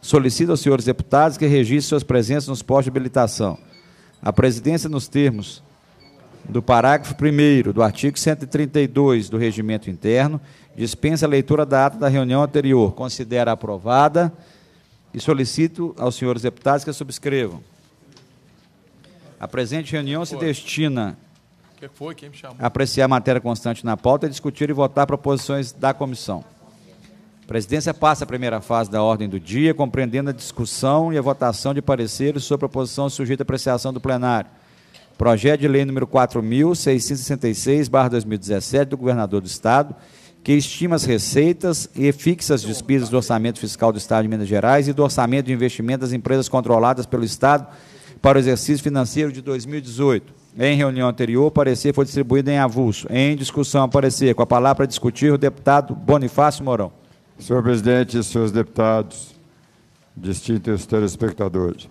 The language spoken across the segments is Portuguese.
Solicito aos senhores deputados que registrem suas presenças nos postos de habilitação. A presidência, nos termos do parágrafo 1 do artigo 132 do Regimento Interno, dispensa a leitura da ata da reunião anterior. Considera aprovada e solicito aos senhores deputados que a subscrevam. A presente reunião se destina a apreciar a matéria constante na pauta, e discutir e votar proposições da comissão presidência passa a primeira fase da ordem do dia, compreendendo a discussão e a votação de pareceres sobre a proposição sujeita à apreciação do plenário. Projeto de lei número 4.666-2017 do governador do Estado, que estima as receitas e fixa as despesas do orçamento fiscal do Estado de Minas Gerais e do orçamento de investimento das empresas controladas pelo Estado para o exercício financeiro de 2018. Em reunião anterior, o parecer foi distribuído em avulso. Em discussão, aparecer com a palavra para discutir o deputado Bonifácio Mourão. Senhor presidente, senhores deputados, distintos telespectadores.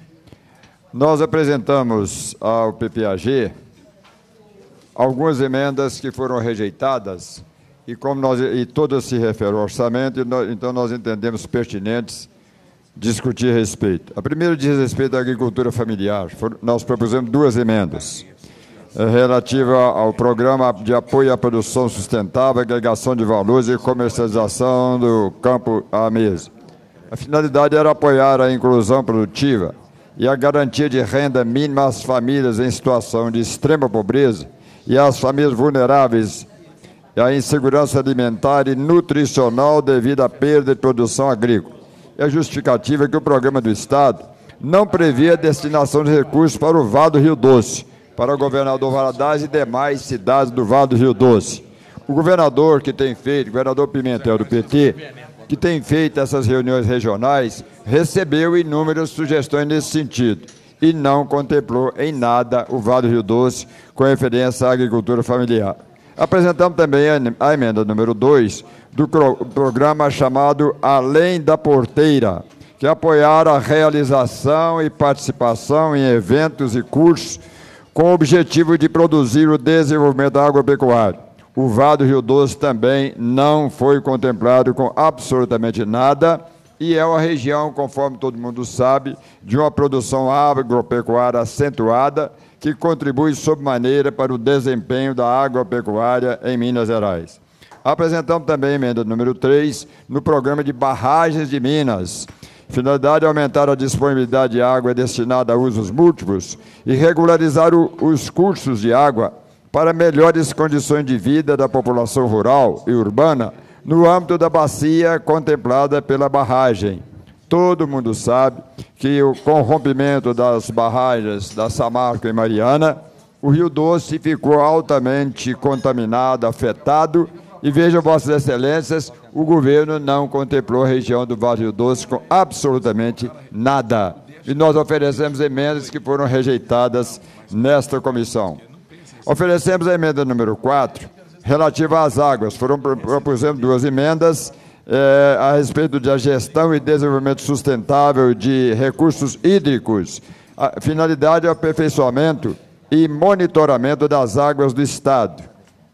Nós apresentamos ao PPAG algumas emendas que foram rejeitadas e como nós e todas se referem ao orçamento, então nós entendemos pertinentes discutir a respeito. A primeira diz respeito à agricultura familiar. Nós propusemos duas emendas relativa ao Programa de Apoio à Produção Sustentável, Agregação de Valores e Comercialização do Campo à Mesa. A finalidade era apoiar a inclusão produtiva e a garantia de renda mínima às famílias em situação de extrema pobreza e às famílias vulneráveis à insegurança alimentar e nutricional devido à perda de produção agrícola. É justificativa que o programa do Estado não previa a destinação de recursos para o Vado Rio Doce, para o governador Valadares e demais cidades do Vale do Rio Doce. O governador que tem feito, o governador Pimentel é do PT, que tem feito essas reuniões regionais, recebeu inúmeras sugestões nesse sentido e não contemplou em nada o Vale do Rio Doce com referência à agricultura familiar. Apresentamos também a emenda número 2 do programa chamado Além da Porteira, que apoiará a realização e participação em eventos e cursos com o objetivo de produzir o desenvolvimento agropecuário. O Vado do Rio Doce também não foi contemplado com absolutamente nada e é uma região, conforme todo mundo sabe, de uma produção agropecuária acentuada que contribui sob maneira para o desempenho da agropecuária em Minas Gerais. Apresentamos também a emenda número 3 no programa de barragens de Minas, Finalidade é aumentar a disponibilidade de água destinada a usos múltiplos e regularizar o, os cursos de água para melhores condições de vida da população rural e urbana no âmbito da bacia contemplada pela barragem. Todo mundo sabe que o, com o rompimento das barragens da Samarco e Mariana, o Rio Doce ficou altamente contaminado, afetado e veja, Vossas Excelências, o governo não contemplou a região do Vale do Doce com absolutamente nada. E nós oferecemos emendas que foram rejeitadas nesta comissão. Oferecemos a emenda número 4, relativa às águas. Foram, propusemos duas emendas é, a respeito da gestão e desenvolvimento sustentável de recursos hídricos. A finalidade é o aperfeiçoamento e monitoramento das águas do Estado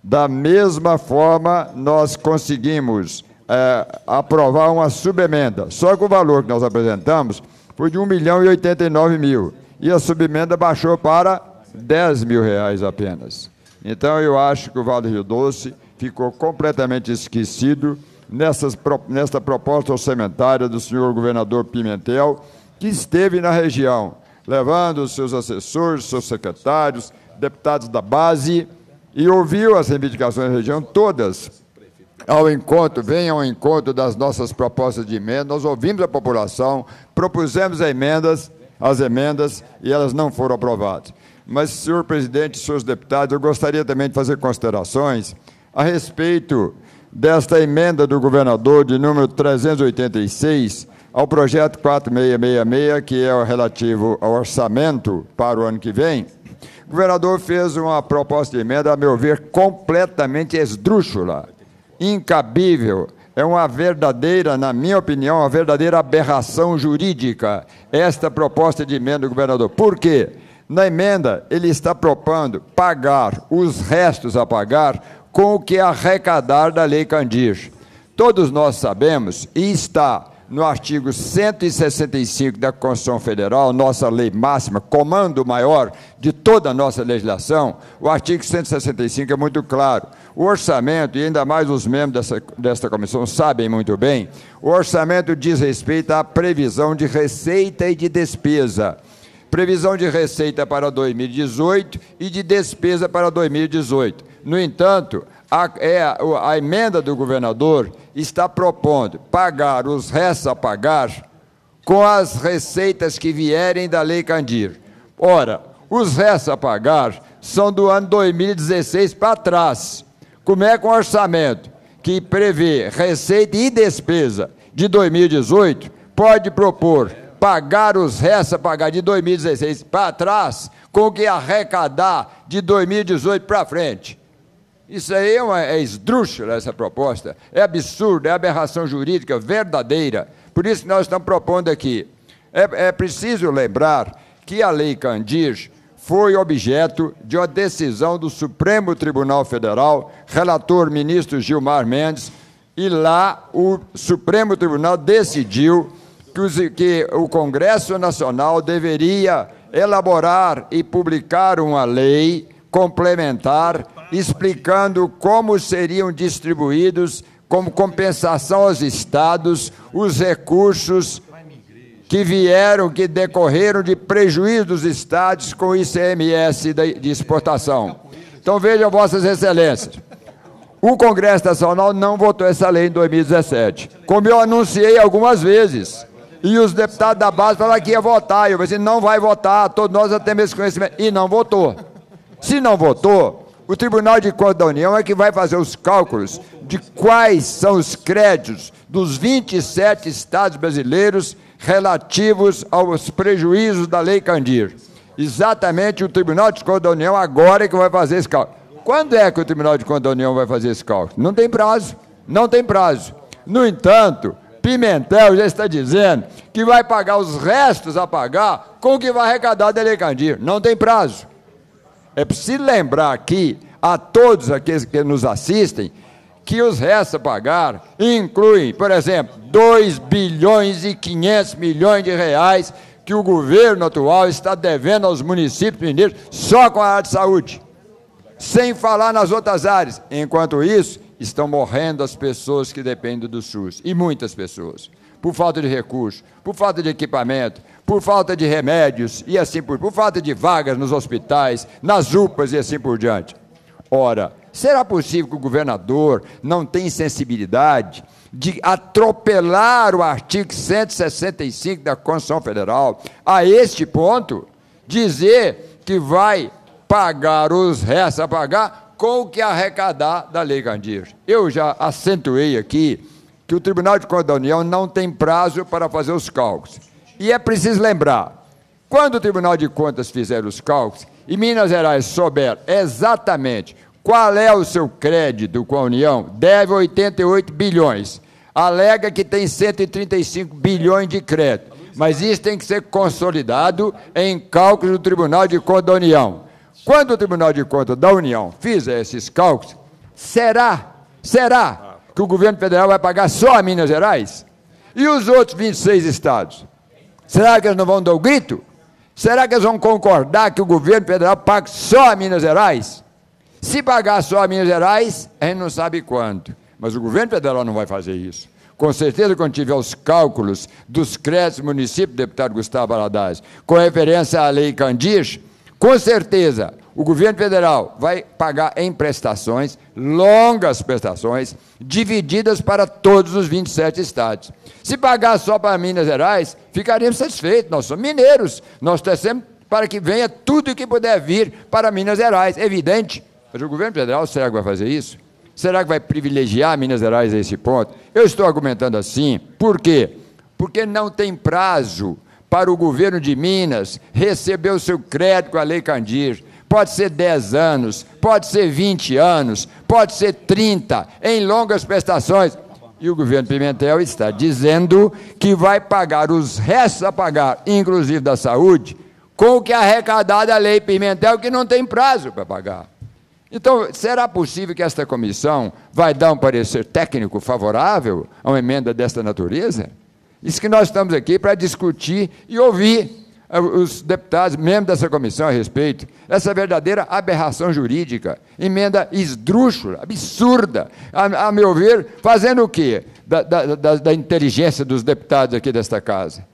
da mesma forma, nós conseguimos é, aprovar uma subemenda. Só que o valor que nós apresentamos foi de 1 milhão e 89 mil. E a subemenda baixou para 10 mil reais apenas. Então, eu acho que o Vale Rio Doce ficou completamente esquecido nessas, nessa proposta orçamentária do senhor governador Pimentel, que esteve na região, levando seus assessores, seus secretários, deputados da base e ouviu as reivindicações da região todas ao encontro, venha ao encontro das nossas propostas de emenda. Nós ouvimos a população, propusemos as emendas, as emendas e elas não foram aprovadas. Mas, senhor presidente, senhores deputados, eu gostaria também de fazer considerações a respeito desta emenda do governador de número 386 ao projeto 4666, que é relativo ao orçamento para o ano que vem o governador fez uma proposta de emenda, a meu ver, completamente esdrúxula, incabível. É uma verdadeira, na minha opinião, uma verdadeira aberração jurídica esta proposta de emenda do governador. Por quê? Na emenda, ele está propondo pagar os restos a pagar com o que arrecadar da Lei Candir. Todos nós sabemos, e está no artigo 165 da Constituição Federal, nossa lei máxima, comando maior de toda a nossa legislação, o artigo 165 é muito claro. O orçamento, e ainda mais os membros dessa, desta comissão sabem muito bem, o orçamento diz respeito à previsão de receita e de despesa. Previsão de receita para 2018 e de despesa para 2018. No entanto, a, é, a emenda do governador está propondo pagar os restos a pagar com as receitas que vierem da Lei Candir. Ora, os restos a pagar são do ano 2016 para trás. Como é que um orçamento que prevê receita e despesa de 2018 pode propor pagar os restos a pagar de 2016 para trás com o que arrecadar de 2018 para frente? Isso aí é, uma, é esdrúxula essa proposta, é absurdo, é aberração jurídica verdadeira. Por isso que nós estamos propondo aqui. É, é preciso lembrar que a Lei Candir foi objeto de uma decisão do Supremo Tribunal Federal, relator ministro Gilmar Mendes, e lá o Supremo Tribunal decidiu que, os, que o Congresso Nacional deveria elaborar e publicar uma lei complementar, explicando como seriam distribuídos, como compensação aos estados, os recursos que vieram, que decorreram de prejuízo dos estados com o ICMS de exportação. Então vejam, Vossas Excelências. O Congresso Nacional não votou essa lei em 2017, como eu anunciei algumas vezes. E os deputados da base falaram que ia votar. Eu disse, assim, não vai votar, todos nós já temos esse conhecimento. E não votou. Se não votou, o Tribunal de Contas da União é que vai fazer os cálculos de quais são os créditos dos 27 estados brasileiros relativos aos prejuízos da Lei Candir. Exatamente o Tribunal de Contas da União agora é que vai fazer esse cálculo. Quando é que o Tribunal de Contas da União vai fazer esse cálculo? Não tem prazo. Não tem prazo. No entanto, Pimentel já está dizendo que vai pagar os restos a pagar com o que vai arrecadar da Lei Candir. Não tem prazo. É preciso lembrar aqui a todos aqueles que nos assistem que os resta pagar incluem, por exemplo, 2 bilhões e 500 milhões de reais que o governo atual está devendo aos municípios mineiros só com a área de saúde, sem falar nas outras áreas. Enquanto isso, estão morrendo as pessoas que dependem do SUS, e muitas pessoas, por falta de recursos, por falta de equipamento, por falta de remédios e assim por por falta de vagas nos hospitais, nas UPAs e assim por diante. Ora, será possível que o governador não tenha sensibilidade de atropelar o artigo 165 da Constituição Federal a este ponto, dizer que vai pagar os restos a pagar com o que arrecadar da Lei Gandir? Eu já acentuei aqui que o Tribunal de Contas da União não tem prazo para fazer os cálculos. E é preciso lembrar: quando o Tribunal de Contas fizer os cálculos e Minas Gerais souber exatamente qual é o seu crédito com a União, deve 88 bilhões. Alega que tem 135 bilhões de crédito. Mas isso tem que ser consolidado em cálculos do Tribunal de Contas da União. Quando o Tribunal de Contas da União fizer esses cálculos, será, será que o governo federal vai pagar só a Minas Gerais? E os outros 26 estados? Será que eles não vão dar o grito? Será que eles vão concordar que o governo federal pague só a Minas Gerais? Se pagar só a Minas Gerais, a gente não sabe quanto. Mas o governo federal não vai fazer isso. Com certeza, quando tiver os cálculos dos créditos do município, deputado Gustavo Aladares, com referência à lei Candir, com certeza o governo federal vai pagar em prestações, longas prestações, divididas para todos os 27 estados. Se pagar só para Minas Gerais, ficaríamos satisfeitos. Nós somos mineiros, nós torcemos para que venha tudo o que puder vir para Minas Gerais. É evidente. Mas o governo federal, será que vai fazer isso? Será que vai privilegiar Minas Gerais a esse ponto? Eu estou argumentando assim. Por quê? Porque não tem prazo para o governo de Minas receber o seu crédito com a Lei Candir pode ser 10 anos, pode ser 20 anos, pode ser 30, em longas prestações. E o governo Pimentel está dizendo que vai pagar os restos a pagar, inclusive da saúde, com o que é arrecadado a lei Pimentel, que não tem prazo para pagar. Então, será possível que esta comissão vai dar um parecer técnico favorável a uma emenda desta natureza? Isso que nós estamos aqui para discutir e ouvir. É, os deputados, membros dessa comissão a respeito, essa verdadeira aberração jurídica, emenda esdrúxula, absurda, a, a meu ver, fazendo o quê? Da, da, da, da inteligência dos deputados aqui desta casa.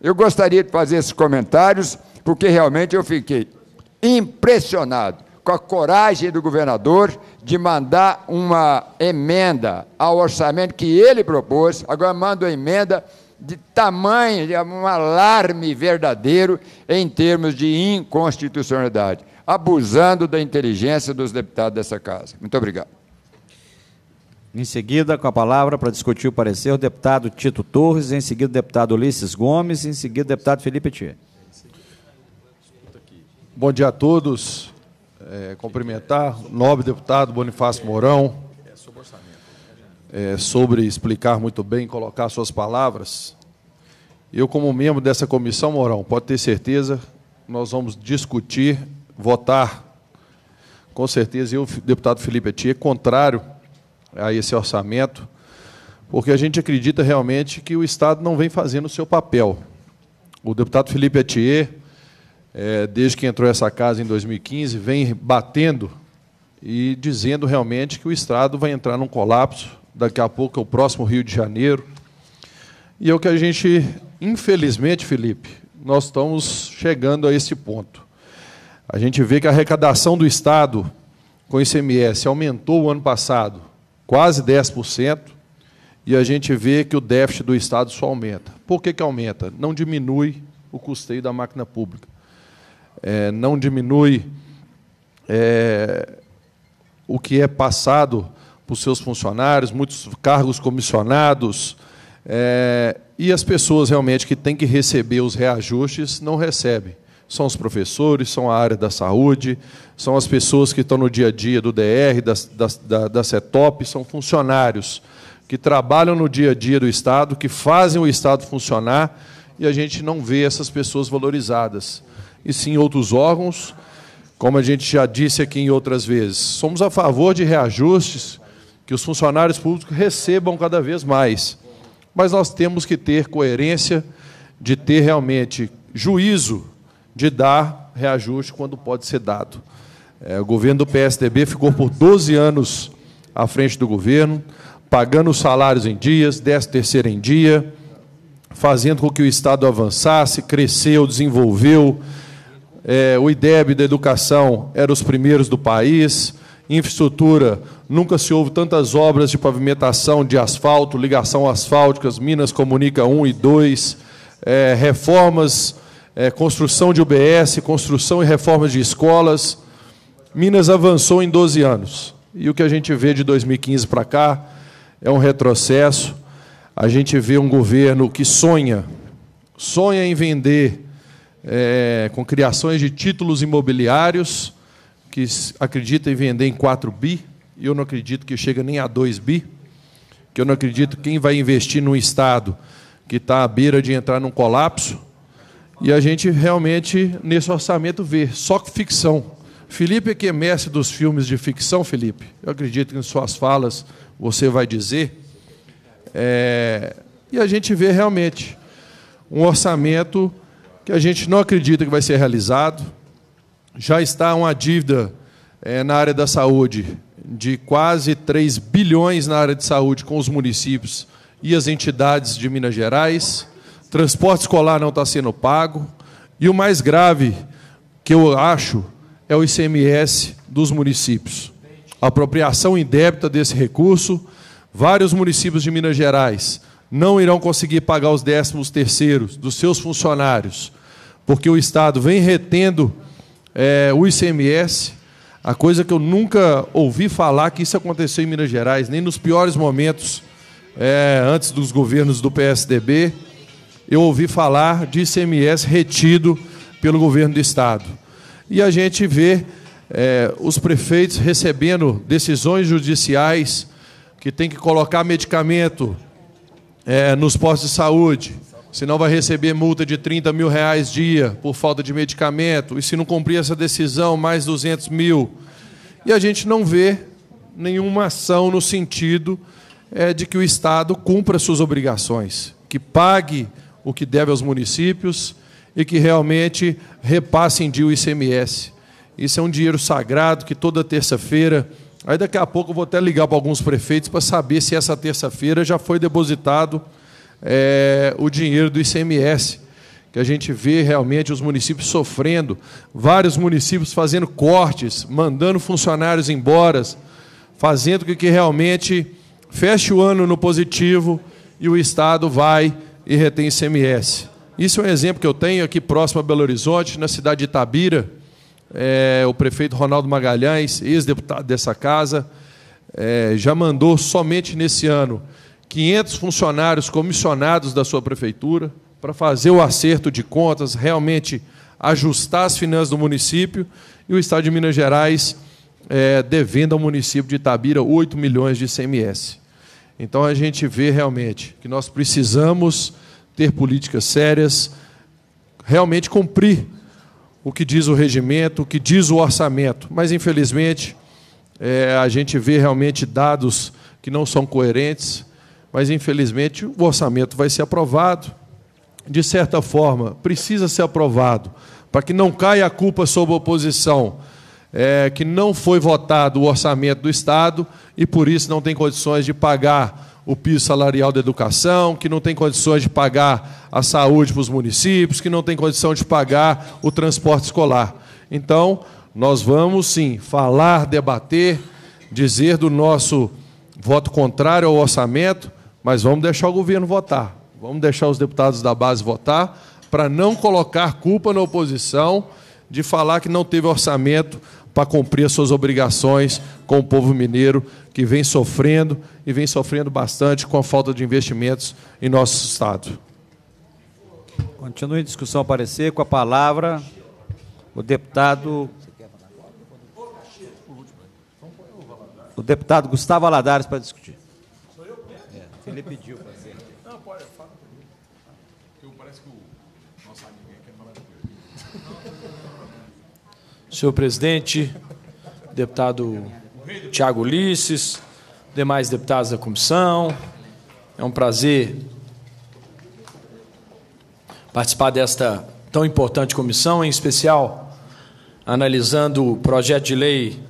Eu gostaria de fazer esses comentários, porque realmente eu fiquei impressionado com a coragem do governador de mandar uma emenda ao orçamento que ele propôs, agora manda uma emenda de tamanho, de um alarme verdadeiro em termos de inconstitucionalidade, abusando da inteligência dos deputados dessa casa. Muito obrigado. Em seguida, com a palavra para discutir o parecer, o deputado Tito Torres, em seguida, o deputado Ulisses Gomes, em seguida, o deputado Felipe Thier. Bom dia a todos. É, cumprimentar o nobre deputado Bonifácio Mourão é, sobre explicar muito bem, colocar suas palavras. Eu, como membro dessa comissão, Mourão, pode ter certeza, nós vamos discutir, votar, com certeza, eu, deputado Felipe Etier, contrário a esse orçamento, porque a gente acredita realmente que o Estado não vem fazendo o seu papel. O deputado Felipe Etier, é, desde que entrou essa casa em 2015, vem batendo e dizendo realmente que o Estado vai entrar num colapso, daqui a pouco é o próximo Rio de Janeiro. E é o que a gente, infelizmente, Felipe, nós estamos chegando a esse ponto. A gente vê que a arrecadação do Estado com ICMS aumentou o ano passado quase 10%, e a gente vê que o déficit do Estado só aumenta. Por que, que aumenta? Não diminui o custeio da máquina pública. É, não diminui é, o que é passado para os seus funcionários, muitos cargos comissionados. É, e as pessoas realmente que têm que receber os reajustes não recebem. São os professores, são a área da saúde, são as pessoas que estão no dia a dia do DR, da, da, da CETOP, são funcionários que trabalham no dia a dia do Estado, que fazem o Estado funcionar, e a gente não vê essas pessoas valorizadas. E sim outros órgãos, como a gente já disse aqui em outras vezes, somos a favor de reajustes, que os funcionários públicos recebam cada vez mais. Mas nós temos que ter coerência de ter realmente juízo de dar reajuste quando pode ser dado. É, o governo do PSDB ficou por 12 anos à frente do governo, pagando os salários em dias, 10 terceiro em dia, fazendo com que o Estado avançasse, cresceu, desenvolveu. É, o IDEB da educação era os primeiros do país, infraestrutura, nunca se houve tantas obras de pavimentação, de asfalto, ligação asfálticas, Minas Comunica 1 e 2, é, reformas, é, construção de UBS, construção e reforma de escolas. Minas avançou em 12 anos. E o que a gente vê de 2015 para cá é um retrocesso. A gente vê um governo que sonha, sonha em vender é, com criações de títulos imobiliários, que acredita em vender em 4 bi, e eu não acredito que chega nem a 2 bi, que eu não acredito quem vai investir num Estado que está à beira de entrar num colapso, e a gente realmente, nesse orçamento, vê só ficção. Felipe é que é mestre dos filmes de ficção, Felipe. Eu acredito que em suas falas você vai dizer. É... E a gente vê realmente um orçamento que a gente não acredita que vai ser realizado, já está uma dívida é, na área da saúde de quase 3 bilhões na área de saúde com os municípios e as entidades de Minas Gerais. Transporte escolar não está sendo pago. E o mais grave, que eu acho, é o ICMS dos municípios. A apropriação indébita desse recurso. Vários municípios de Minas Gerais não irão conseguir pagar os décimos terceiros dos seus funcionários, porque o Estado vem retendo é, o ICMS. A coisa que eu nunca ouvi falar que isso aconteceu em Minas Gerais, nem nos piores momentos, é, antes dos governos do PSDB, eu ouvi falar de ICMS retido pelo governo do Estado. E a gente vê é, os prefeitos recebendo decisões judiciais que tem que colocar medicamento é, nos postos de saúde, senão vai receber multa de 30 mil reais dia por falta de medicamento, e se não cumprir essa decisão, mais 200 mil. E a gente não vê nenhuma ação no sentido é, de que o Estado cumpra suas obrigações, que pague o que deve aos municípios e que realmente repasse em dia o ICMS. Isso é um dinheiro sagrado que toda terça-feira. Aí daqui a pouco eu vou até ligar para alguns prefeitos para saber se essa terça-feira já foi depositado é, o dinheiro do ICMS, que a gente vê realmente os municípios sofrendo, vários municípios fazendo cortes, mandando funcionários embora, fazendo com que realmente feche o ano no positivo e o Estado vai e retém ICMS. Isso é um exemplo que eu tenho aqui próximo a Belo Horizonte, na cidade de Itabira. É, o prefeito Ronaldo Magalhães, ex-deputado dessa casa, é, já mandou somente nesse ano 500 funcionários comissionados da sua prefeitura para fazer o acerto de contas, realmente ajustar as finanças do município e o Estado de Minas Gerais é, devendo ao município de Itabira 8 milhões de ICMS. Então a gente vê realmente que nós precisamos ter políticas sérias, realmente cumprir o que diz o regimento, o que diz o orçamento. Mas, infelizmente, é, a gente vê realmente dados que não são coerentes, mas infelizmente o orçamento vai ser aprovado. De certa forma, precisa ser aprovado, para que não caia a culpa sobre a oposição, é, que não foi votado o orçamento do Estado e por isso não tem condições de pagar o piso salarial da educação, que não tem condições de pagar a saúde para os municípios, que não tem condição de pagar o transporte escolar. Então, nós vamos sim falar, debater, dizer do nosso voto contrário ao orçamento, mas vamos deixar o governo votar, vamos deixar os deputados da base votar, para não colocar culpa na oposição de falar que não teve orçamento para cumprir as suas obrigações com o povo mineiro, que vem sofrendo e vem sofrendo bastante com a falta de investimentos em nosso Estado. Continue a discussão aparecer com a palavra o deputado. O deputado Gustavo Aladares para discutir ele pediu para ser. Não, pode, é fala comigo. Porque parece que o nosso amigo quer falar depois. Senhor presidente, deputado Tiago Ulisses, demais deputados da comissão, é um prazer participar desta tão importante comissão, em especial analisando o projeto de lei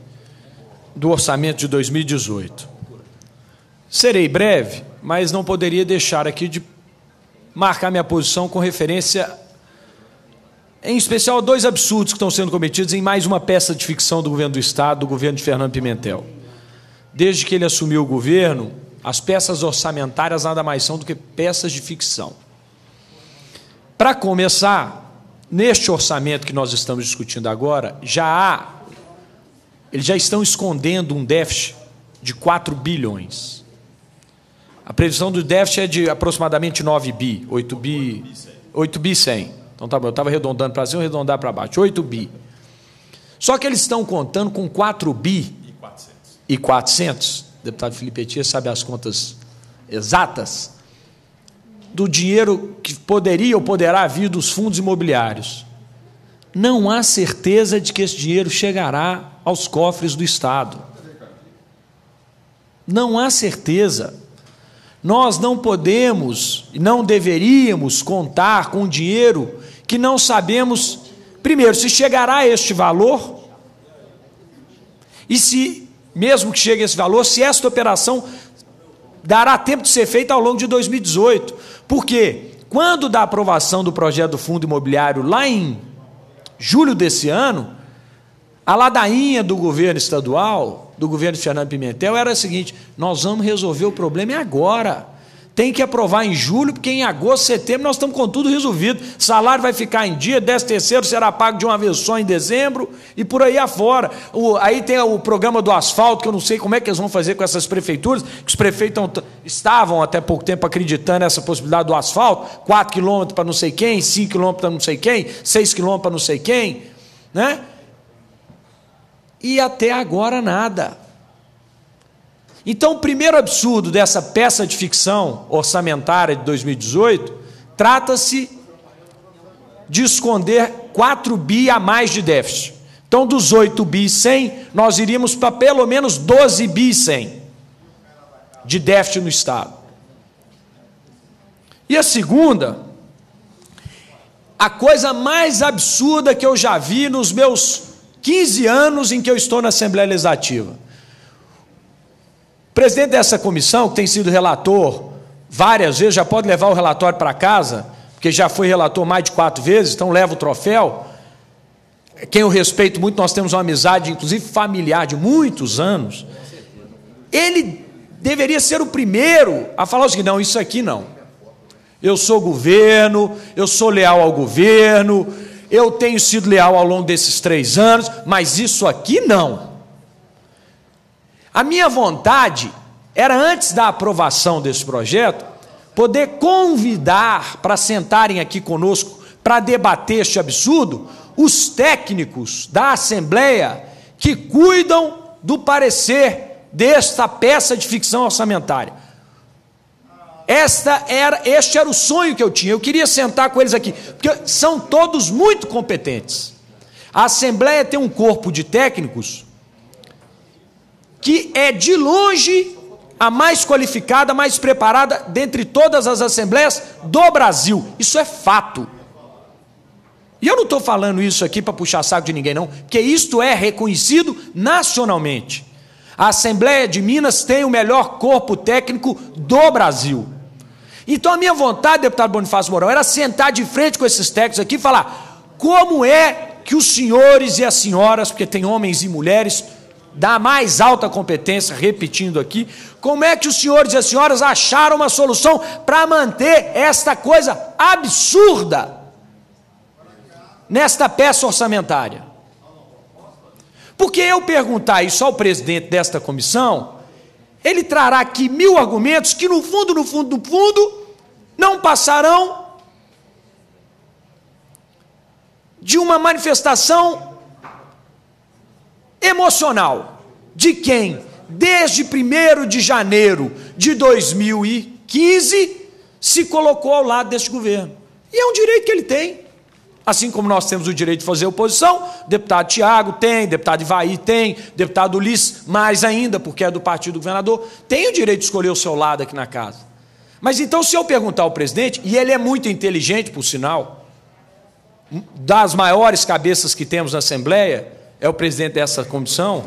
do orçamento de 2018. Serei breve, mas não poderia deixar aqui de marcar minha posição com referência, em especial, a dois absurdos que estão sendo cometidos em mais uma peça de ficção do governo do Estado, do governo de Fernando Pimentel. Desde que ele assumiu o governo, as peças orçamentárias nada mais são do que peças de ficção. Para começar, neste orçamento que nós estamos discutindo agora, já há, eles já estão escondendo um déficit de 4 bilhões. A previsão do déficit é de aproximadamente 9 bi, 8 bi, 8 bi 100. Então tá bom, eu estava arredondando para cima, arredondar para baixo, 8 bi. Só que eles estão contando com 4 bi e 400. E 400. O deputado Felipe Etias sabe as contas exatas do dinheiro que poderia ou poderá vir dos fundos imobiliários. Não há certeza de que esse dinheiro chegará aos cofres do Estado. Não há certeza. Nós não podemos, não deveríamos contar com dinheiro que não sabemos, primeiro, se chegará a este valor, e se, mesmo que chegue a esse valor, se esta operação dará tempo de ser feita ao longo de 2018. Porque quando da aprovação do projeto do fundo imobiliário lá em julho desse ano, a ladainha do governo estadual, do governo Fernando Pimentel, era a seguinte: nós vamos resolver o problema agora. Tem que aprovar em julho, porque em agosto, setembro nós estamos com tudo resolvido. Salário vai ficar em dia, 10 terceiro será pago de uma vez só em dezembro e por aí afora. O, aí tem o programa do asfalto, que eu não sei como é que eles vão fazer com essas prefeituras, que os prefeitos estavam até pouco tempo acreditando nessa possibilidade do asfalto, 4 quilômetros para não sei quem, 5 quilômetros para não sei quem, 6 quilômetros para não sei quem. Né? E até agora nada. Então, o primeiro absurdo dessa peça de ficção orçamentária de 2018 trata-se de esconder 4 bi a mais de déficit. Então, dos 8 bi 100, nós iríamos para pelo menos 12 bi 100 de déficit no Estado. E a segunda, a coisa mais absurda que eu já vi nos meus 15 anos em que eu estou na Assembleia Legislativa. O presidente dessa comissão, que tem sido relator várias vezes, já pode levar o relatório para casa, porque já foi relator mais de quatro vezes, então leva o troféu. Quem eu respeito muito, nós temos uma amizade, inclusive familiar, de muitos anos. Ele deveria ser o primeiro a falar o seguinte: não, isso aqui não. Eu sou governo, eu sou leal ao governo, eu tenho sido leal ao longo desses três anos, mas isso aqui não. A minha vontade era, antes da aprovação desse projeto, poder convidar para sentarem aqui conosco para debater este absurdo os técnicos da Assembleia que cuidam do parecer desta peça de ficção orçamentária. Esta era, este era o sonho que eu tinha. Eu queria sentar com eles aqui, porque são todos muito competentes. A Assembleia tem um corpo de técnicos que é de longe a mais qualificada, mais preparada dentre todas as assembleias do Brasil. Isso é fato. E eu não estou falando isso aqui para puxar saco de ninguém, não, porque isto é reconhecido nacionalmente. A Assembleia de Minas tem o melhor corpo técnico do Brasil. Então a minha vontade, deputado Bonifácio Mourão, era sentar de frente com esses técnicos aqui e falar como é que os senhores e as senhoras, porque tem homens e mulheres da mais alta competência, repetindo aqui, como é que os senhores e as senhoras acharam uma solução para manter esta coisa absurda nesta peça orçamentária? Porque eu perguntar isso ao presidente desta comissão, ele trará aqui mil argumentos que, no fundo, no fundo, no fundo, não passarão de uma manifestação emocional. De quem? Desde 1 de janeiro de 2015 se colocou ao lado deste governo. E é um direito que ele tem. Assim como nós temos o direito de fazer oposição, deputado Tiago tem, deputado Ivaí tem, deputado Ulisses, mais ainda, porque é do partido do governador, tem o direito de escolher o seu lado aqui na casa. Mas então, se eu perguntar ao presidente, e ele é muito inteligente, por sinal, hum, das maiores cabeças que temos na Assembleia, é o presidente dessa comissão,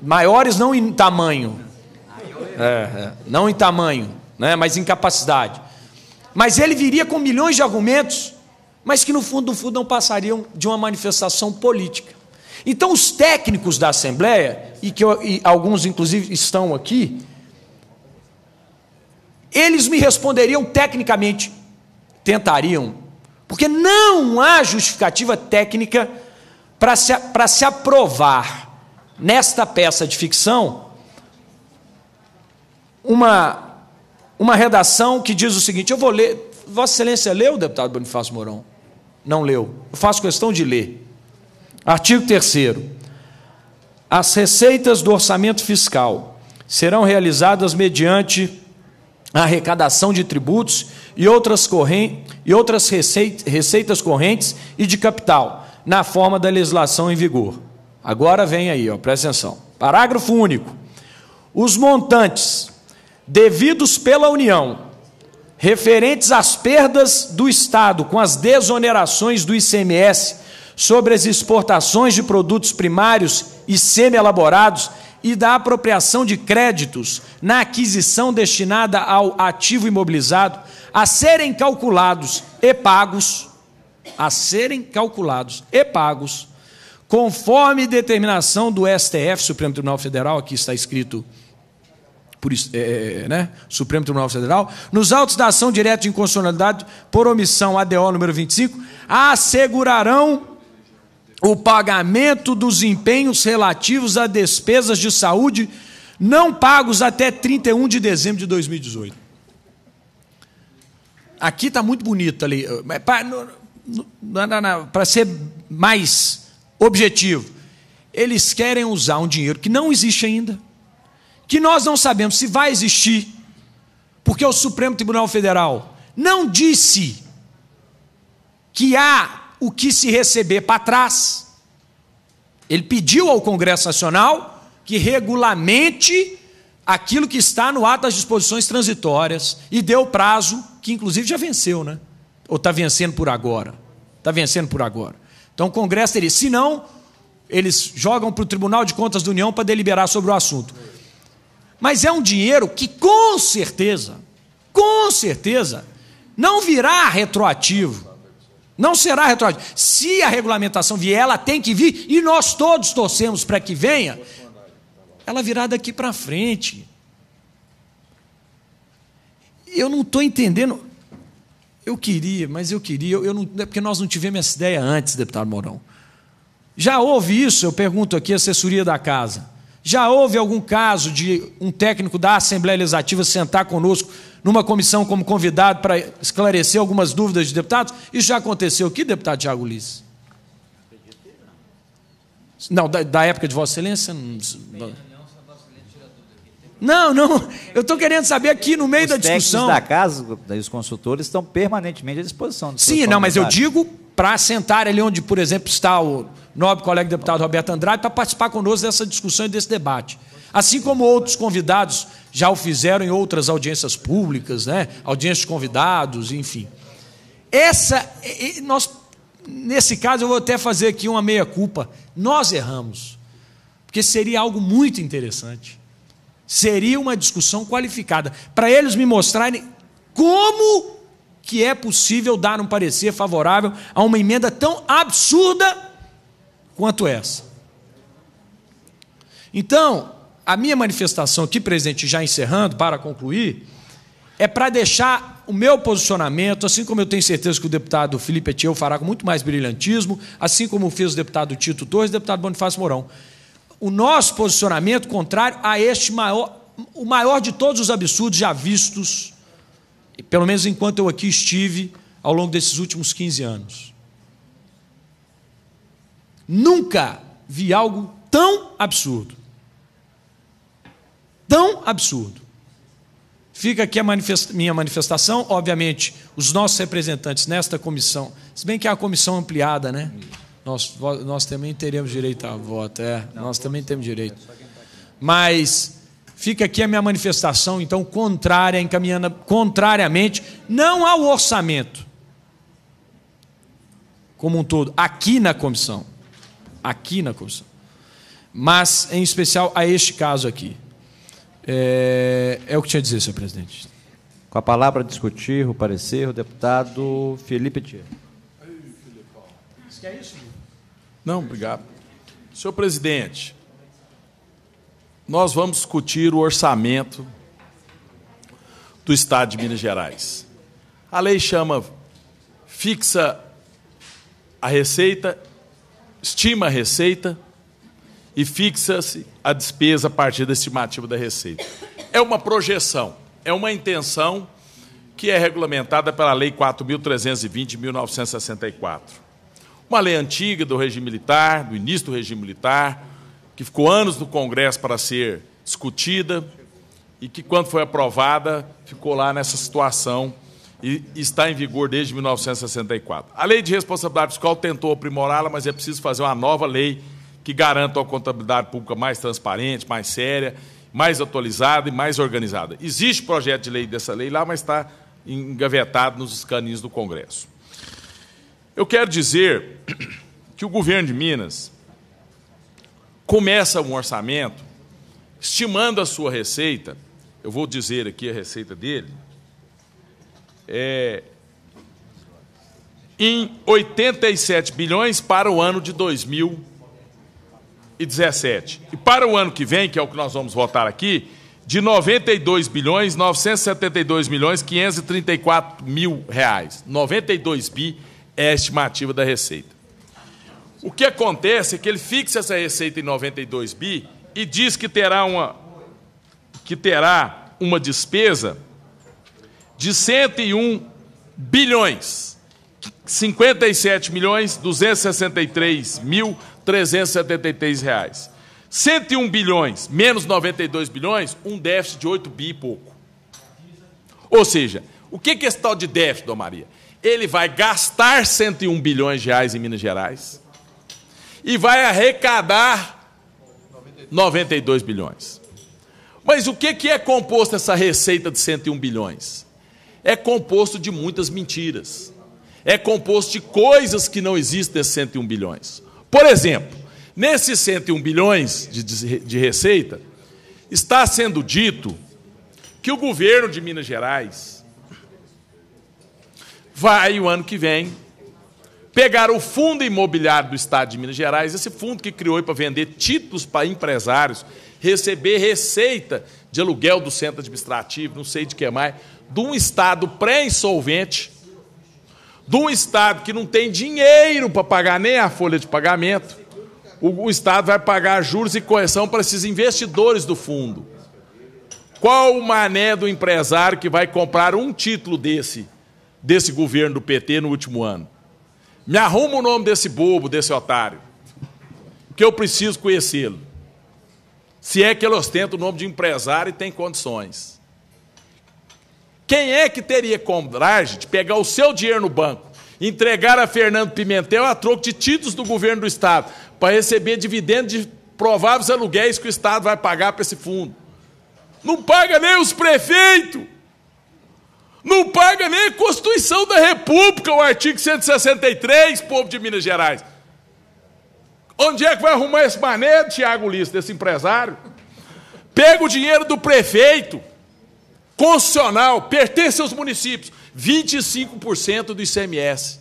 maiores não em tamanho, é, é, não em tamanho, né, mas em capacidade. Mas ele viria com milhões de argumentos, mas que no fundo, no fundo, não passariam de uma manifestação política. Então, os técnicos da Assembleia, e que eu, e alguns inclusive estão aqui, eles me responderiam tecnicamente. Tentariam. Porque não há justificativa técnica para se, se aprovar nesta peça de ficção uma, uma redação que diz o seguinte: eu vou ler. Vossa Excelência leu, deputado Bonifácio Mourão? Não leu. Eu faço questão de ler. Artigo 3. As receitas do orçamento fiscal serão realizadas mediante a arrecadação de tributos e outras, corrente, e outras receitas, receitas correntes e de capital, na forma da legislação em vigor. Agora vem aí, ó, presta atenção. Parágrafo único. Os montantes devidos pela União referentes às perdas do Estado com as desonerações do ICMS sobre as exportações de produtos primários e semi-elaborados e da apropriação de créditos na aquisição destinada ao ativo imobilizado a serem calculados e pagos, a serem calculados e pagos, conforme determinação do STF, Supremo Tribunal Federal, aqui está escrito por, é, é, é, né? Supremo Tribunal Federal, nos autos da ação direta de inconstitucionalidade por omissão ADO número 25, assegurarão o pagamento dos empenhos relativos a despesas de saúde não pagos até 31 de dezembro de 2018. Aqui está muito bonito ali. Para ser mais objetivo, eles querem usar um dinheiro que não existe ainda, que nós não sabemos se vai existir, porque o Supremo Tribunal Federal não disse que há o que se receber para trás. Ele pediu ao Congresso Nacional que regulamente aquilo que está no ato das disposições transitórias e deu prazo, que inclusive já venceu, né? Ou está vencendo por agora. Está vencendo por agora. Então o Congresso teria. Se não, eles jogam para o Tribunal de Contas da União para deliberar sobre o assunto. Mas é um dinheiro que, com certeza, com certeza, não virá retroativo. Não será retroativo. Se a regulamentação vier, ela tem que vir, e nós todos torcemos para que venha, ela virá daqui para frente. Eu não estou entendendo. Eu queria, mas eu queria, eu não, é porque nós não tivemos essa ideia antes, deputado Mourão. Já houve isso? Eu pergunto aqui à assessoria da casa. Já houve algum caso de um técnico da Assembleia Legislativa sentar conosco numa comissão como convidado para esclarecer algumas dúvidas de deputados? Isso já aconteceu aqui, deputado Tiago Ulisses? Não, da, da, época de Vossa Excelência? Não, não, não eu estou querendo saber aqui no meio os da discussão. Os da casa e os consultores estão permanentemente à disposição. Sim, não, mas eu digo para sentar ali onde, por exemplo, está o nobre colega deputado Roberto Andrade, para participar conosco dessa discussão e desse debate. Assim como outros convidados já o fizeram em outras audiências públicas, né? audiências de convidados, enfim. Essa, nós, nesse caso, eu vou até fazer aqui uma meia-culpa. Nós erramos, porque seria algo muito interessante. Seria uma discussão qualificada, para eles me mostrarem como que é possível dar um parecer favorável a uma emenda tão absurda quanto essa. Então, a minha manifestação aqui, presidente, já encerrando, para concluir, é para deixar o meu posicionamento, assim como eu tenho certeza que o deputado Felipe Etieu fará com muito mais brilhantismo, assim como fez o deputado Tito Torres e o deputado Bonifácio Mourão. O nosso posicionamento contrário a este maior, o maior de todos os absurdos já vistos pelo menos enquanto eu aqui estive ao longo desses últimos 15 anos. Nunca vi algo tão absurdo. Tão absurdo. Fica aqui a manifesta minha manifestação, obviamente, os nossos representantes nesta comissão, se bem que é a comissão ampliada, né? Nós, nós também teremos direito a voto, é, nós também temos direito. Mas fica aqui a minha manifestação, então, contrária, encaminhando contrariamente, não ao orçamento como um todo, aqui na comissão. Aqui na comissão. Mas, em especial, a este caso aqui. É, é o que tinha a dizer, senhor presidente. Com a palavra discutir o parecer, o deputado Felipe Tia. Isso que é isso? Não, obrigado. Senhor presidente, nós vamos discutir o orçamento do Estado de Minas Gerais. A lei chama fixa a receita, estima a receita e fixa-se a despesa a partir da estimativa da receita. É uma projeção, é uma intenção que é regulamentada pela Lei 4.320 de 1964. Uma lei antiga do regime militar, do início do regime militar, que ficou anos no Congresso para ser discutida e que, quando foi aprovada, ficou lá nessa situação e está em vigor desde 1964. A lei de responsabilidade fiscal tentou aprimorá-la, mas é preciso fazer uma nova lei que garanta uma contabilidade pública mais transparente, mais séria, mais atualizada e mais organizada. Existe projeto de lei dessa lei lá, mas está engavetado nos escaninhos do Congresso. Eu quero dizer que o governo de Minas começa um orçamento, estimando a sua receita, eu vou dizer aqui a receita dele, é, em 87 bilhões para o ano de 2017. E para o ano que vem, que é o que nós vamos votar aqui, de 92 bilhões 972 milhões 534 mil reais. 92 bi é a estimativa da receita. O que acontece é que ele fixa essa receita em 92 bi e diz que terá uma, que terá uma despesa de 101 bilhões, 57 milhões 263 mil 373 reais. 101 bilhões menos 92 bilhões, um déficit de 8 bi e pouco. Ou seja, o que é esse tal de déficit, Dom Maria? Ele vai gastar 101 bilhões de reais em Minas Gerais e vai arrecadar 92 bilhões. Mas o que é composto essa receita de 101 bilhões? É composto de muitas mentiras. É composto de coisas que não existem nesses 101 bilhões. Por exemplo, nesses 101 bilhões de, receita, está sendo dito que o governo de Minas Gerais vai, o ano que vem, Pegar o fundo imobiliário do Estado de Minas Gerais, esse fundo que criou para vender títulos para empresários, receber receita de aluguel do centro administrativo, não sei de que mais, de um Estado pré-insolvente, de um Estado que não tem dinheiro para pagar nem a folha de pagamento, o, o Estado vai pagar juros e correção para esses investidores do fundo. Qual o mané do empresário que vai comprar um título desse, desse governo do PT no último ano? Me arruma o nome desse bobo, desse otário, que eu preciso conhecê-lo. Se é que ele ostenta o nome de empresário e tem condições. Quem é que teria coragem de pegar o seu dinheiro no banco, entregar a Fernando Pimentel a troco de títulos do governo do Estado, para receber dividendos de prováveis aluguéis que o Estado vai pagar para esse fundo? Não paga nem os prefeitos! Não paga nem a Constituição da República, o artigo 163, povo de Minas Gerais. Onde é que vai arrumar esse mané, Tiago Lis, desse empresário? Pega o dinheiro do prefeito, constitucional, pertence aos municípios, 25% do ICMS.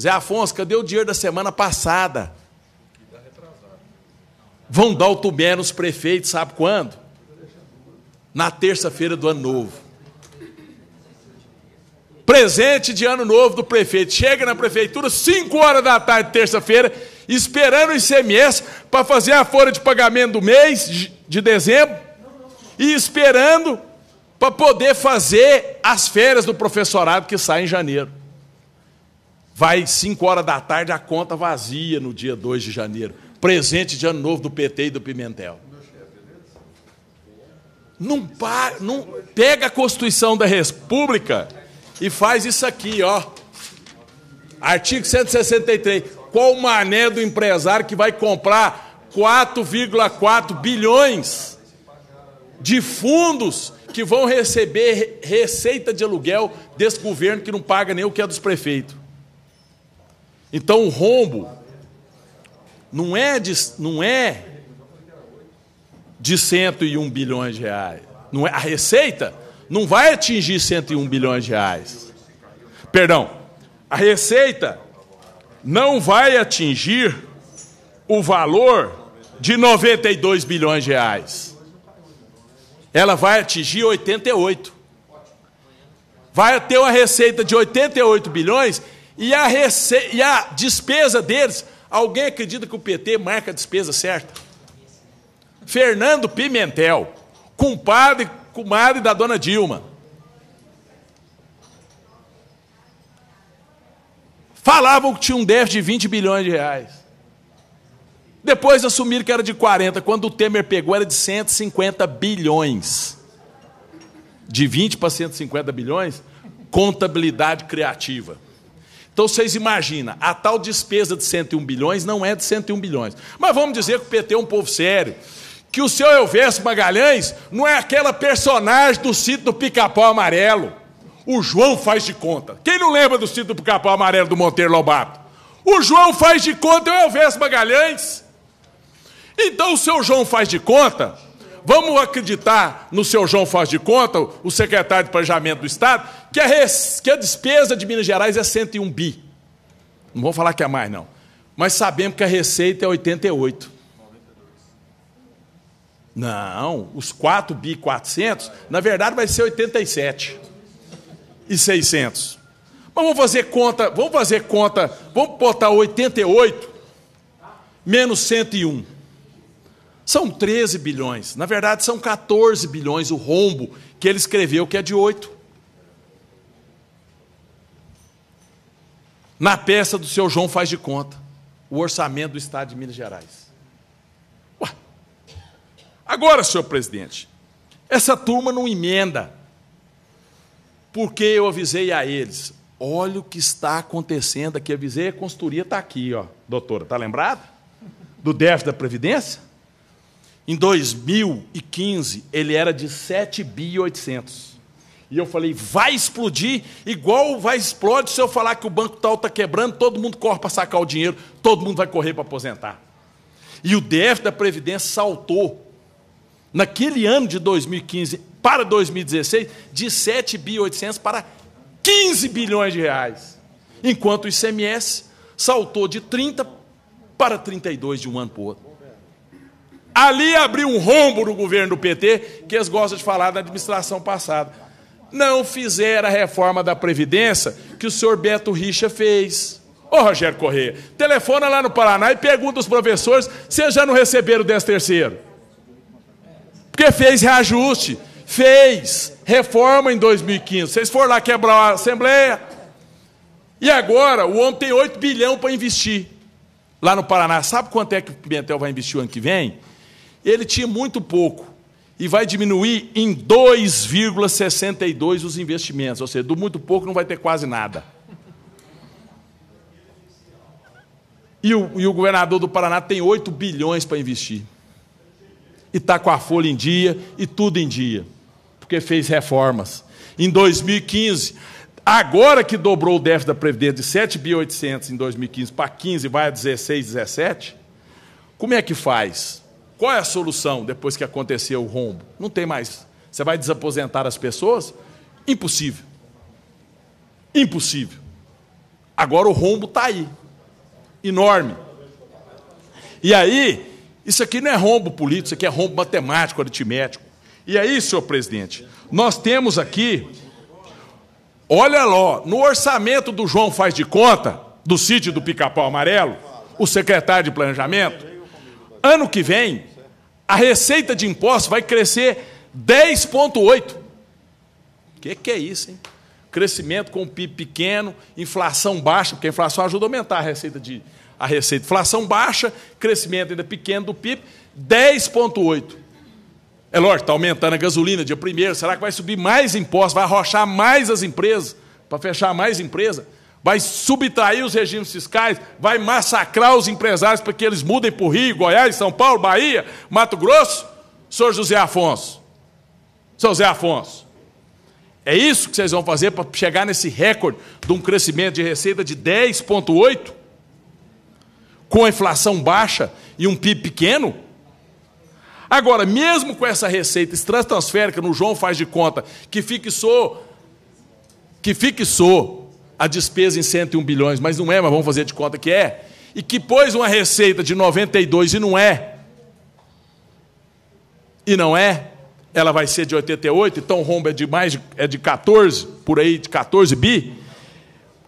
Zé Afonso, cadê o dinheiro da semana passada? Vão dar o tubé nos prefeitos, sabe quando? Na terça-feira do ano novo presente de ano novo do prefeito. Chega na prefeitura 5 horas da tarde, terça-feira, esperando o ICMS para fazer a folha de pagamento do mês de dezembro e esperando para poder fazer as férias do professorado que sai em janeiro. Vai 5 horas da tarde a conta vazia no dia 2 de janeiro. Presente de ano novo do PT e do Pimentel. Não, para, não pega a Constituição da República e faz isso aqui, ó. Artigo 163. Qual o mané do empresário que vai comprar 4,4 bilhões de fundos que vão receber receita de aluguel desse governo que não paga nem o que é dos prefeitos? Então o rombo não é de, não é de 101 bilhões de reais. Não é, a receita não vai atingir 101 bilhões de reais. Perdão, a receita não vai atingir o valor de 92 bilhões de reais. Ela vai atingir 88. Vai ter uma receita de 88 bilhões e a, rece... e a despesa deles. Alguém acredita que o PT marca a despesa certa? Fernando Pimentel, compadre comadre da dona Dilma. Falavam que tinha um déficit de 20 bilhões de reais. Depois assumiram que era de 40. Quando o Temer pegou, era de 150 bilhões. De 20 para 150 bilhões, contabilidade criativa. Então vocês imaginam, a tal despesa de 101 bilhões não é de 101 bilhões. Mas vamos dizer que o PT é um povo sério, que o seu Elvésio Magalhães não é aquela personagem do sítio do Pica-Pau Amarelo. O João faz de conta. Quem não lembra do sítio do Pica-Pau Amarelo do Monteiro Lobato? O João faz de conta é o Elvésio Magalhães. Então o seu João faz de conta, vamos acreditar no seu João faz de conta, o secretário de Planejamento do Estado, que a, res, que a despesa de Minas Gerais é 101 bi. Não vou falar que é mais, não. Mas sabemos que a receita é 88 não, os 4 bi 400, na verdade vai ser 87 e 600. Mas vamos fazer conta, vamos fazer conta, vamos botar 88 menos 101. São 13 bilhões, na verdade são 14 bilhões o rombo que ele escreveu que é de 8. Na peça do seu João faz de conta, o orçamento do Estado de Minas Gerais. Agora, senhor presidente, essa turma não emenda, porque eu avisei a eles. Olha o que está acontecendo aqui. Avisei, a consultoria está aqui, ó, doutora. Está lembrada? Do déficit da Previdência? Em 2015, ele era de 7 bi 800. E eu falei, vai explodir, igual vai explodir se eu falar que o banco tal está quebrando, todo mundo corre para sacar o dinheiro, todo mundo vai correr para aposentar. E o déficit da Previdência saltou naquele ano de 2015 para 2016, de 7 bilhões para 15 bilhões de reais. Enquanto o ICMS saltou de 30 para 32 de um ano para o outro. Ali abriu um rombo no governo do PT, que eles gostam de falar da administração passada. Não fizeram a reforma da Previdência que o senhor Beto Richa fez. Ô Rogério Corrêa, telefona lá no Paraná e pergunta aos professores se já não receberam o 10 terceiro. Porque fez reajuste, fez reforma em 2015. Vocês foram lá quebrar a Assembleia. E agora o homem tem 8 bilhão para investir lá no Paraná. Sabe quanto é que o Pimentel vai investir o ano que vem? Ele tinha muito pouco e vai diminuir em 2,62 os investimentos. Ou seja, do muito pouco não vai ter quase nada. E o, e o governador do Paraná tem 8 bilhões para investir e está com a folha em dia e tudo em dia, porque fez reformas. Em 2015, agora que dobrou o déficit da Previdência de 7.800 em 2015 para 15, vai a 16, 17, como é que faz? Qual é a solução depois que aconteceu o rombo? Não tem mais. Você vai desaposentar as pessoas? Impossível. Impossível. Agora o rombo está aí. Enorme. E aí, isso aqui não é rombo político, isso aqui é rombo matemático, aritmético. E aí, senhor presidente, nós temos aqui, olha lá, no orçamento do João Faz de Conta, do sítio do Pica-Pau Amarelo, o secretário de Planejamento, ano que vem, a receita de impostos vai crescer 10,8. O que, que é isso, hein? Crescimento com o PIB pequeno, inflação baixa, porque a inflação ajuda a aumentar a receita de, a receita. Inflação baixa, crescimento ainda pequeno do PIB, 10,8. É lógico, está aumentando a gasolina dia primeiro. Será que vai subir mais impostos? Vai arrochar mais as empresas para fechar mais empresa? Vai subtrair os regimes fiscais? Vai massacrar os empresários para que eles mudem para o Rio, Goiás, São Paulo, Bahia, Mato Grosso? Sr. José Afonso. Sou José Afonso. É isso que vocês vão fazer para chegar nesse recorde de um crescimento de receita de 10,8? com a inflação baixa e um PIB pequeno? Agora, mesmo com essa receita estratosférica, no João faz de conta que fixou, que fixou a despesa em 101 bilhões, mas não é, mas vamos fazer de conta que é, e que pôs uma receita de 92 e não é, e não é, ela vai ser de 88, então romba é de mais é de 14, por aí, de 14 bi,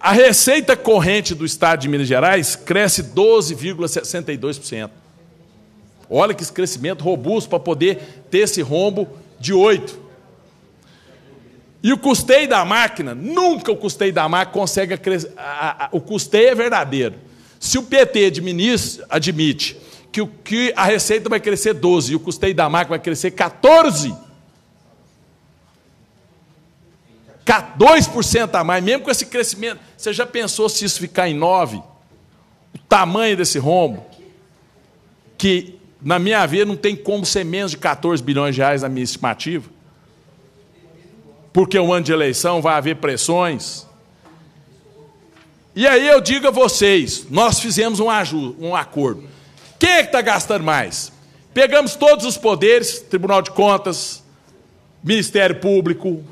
a receita corrente do estado de Minas Gerais cresce 12,62%. Olha que crescimento robusto para poder ter esse rombo de 8%. E o custeio da máquina, nunca o custeio da máquina consegue crescer. O custeio é verdadeiro. Se o PT admite que, que a receita vai crescer 12% e o custeio da máquina vai crescer 14%, 2% a mais, mesmo com esse crescimento. Você já pensou se isso ficar em 9%? O tamanho desse rombo? Que, na minha vida, não tem como ser menos de 14 bilhões de reais na minha estimativa. Porque é um ano de eleição vai haver pressões. E aí eu digo a vocês: nós fizemos um, um acordo. Quem é que está gastando mais? Pegamos todos os poderes, Tribunal de Contas, Ministério Público,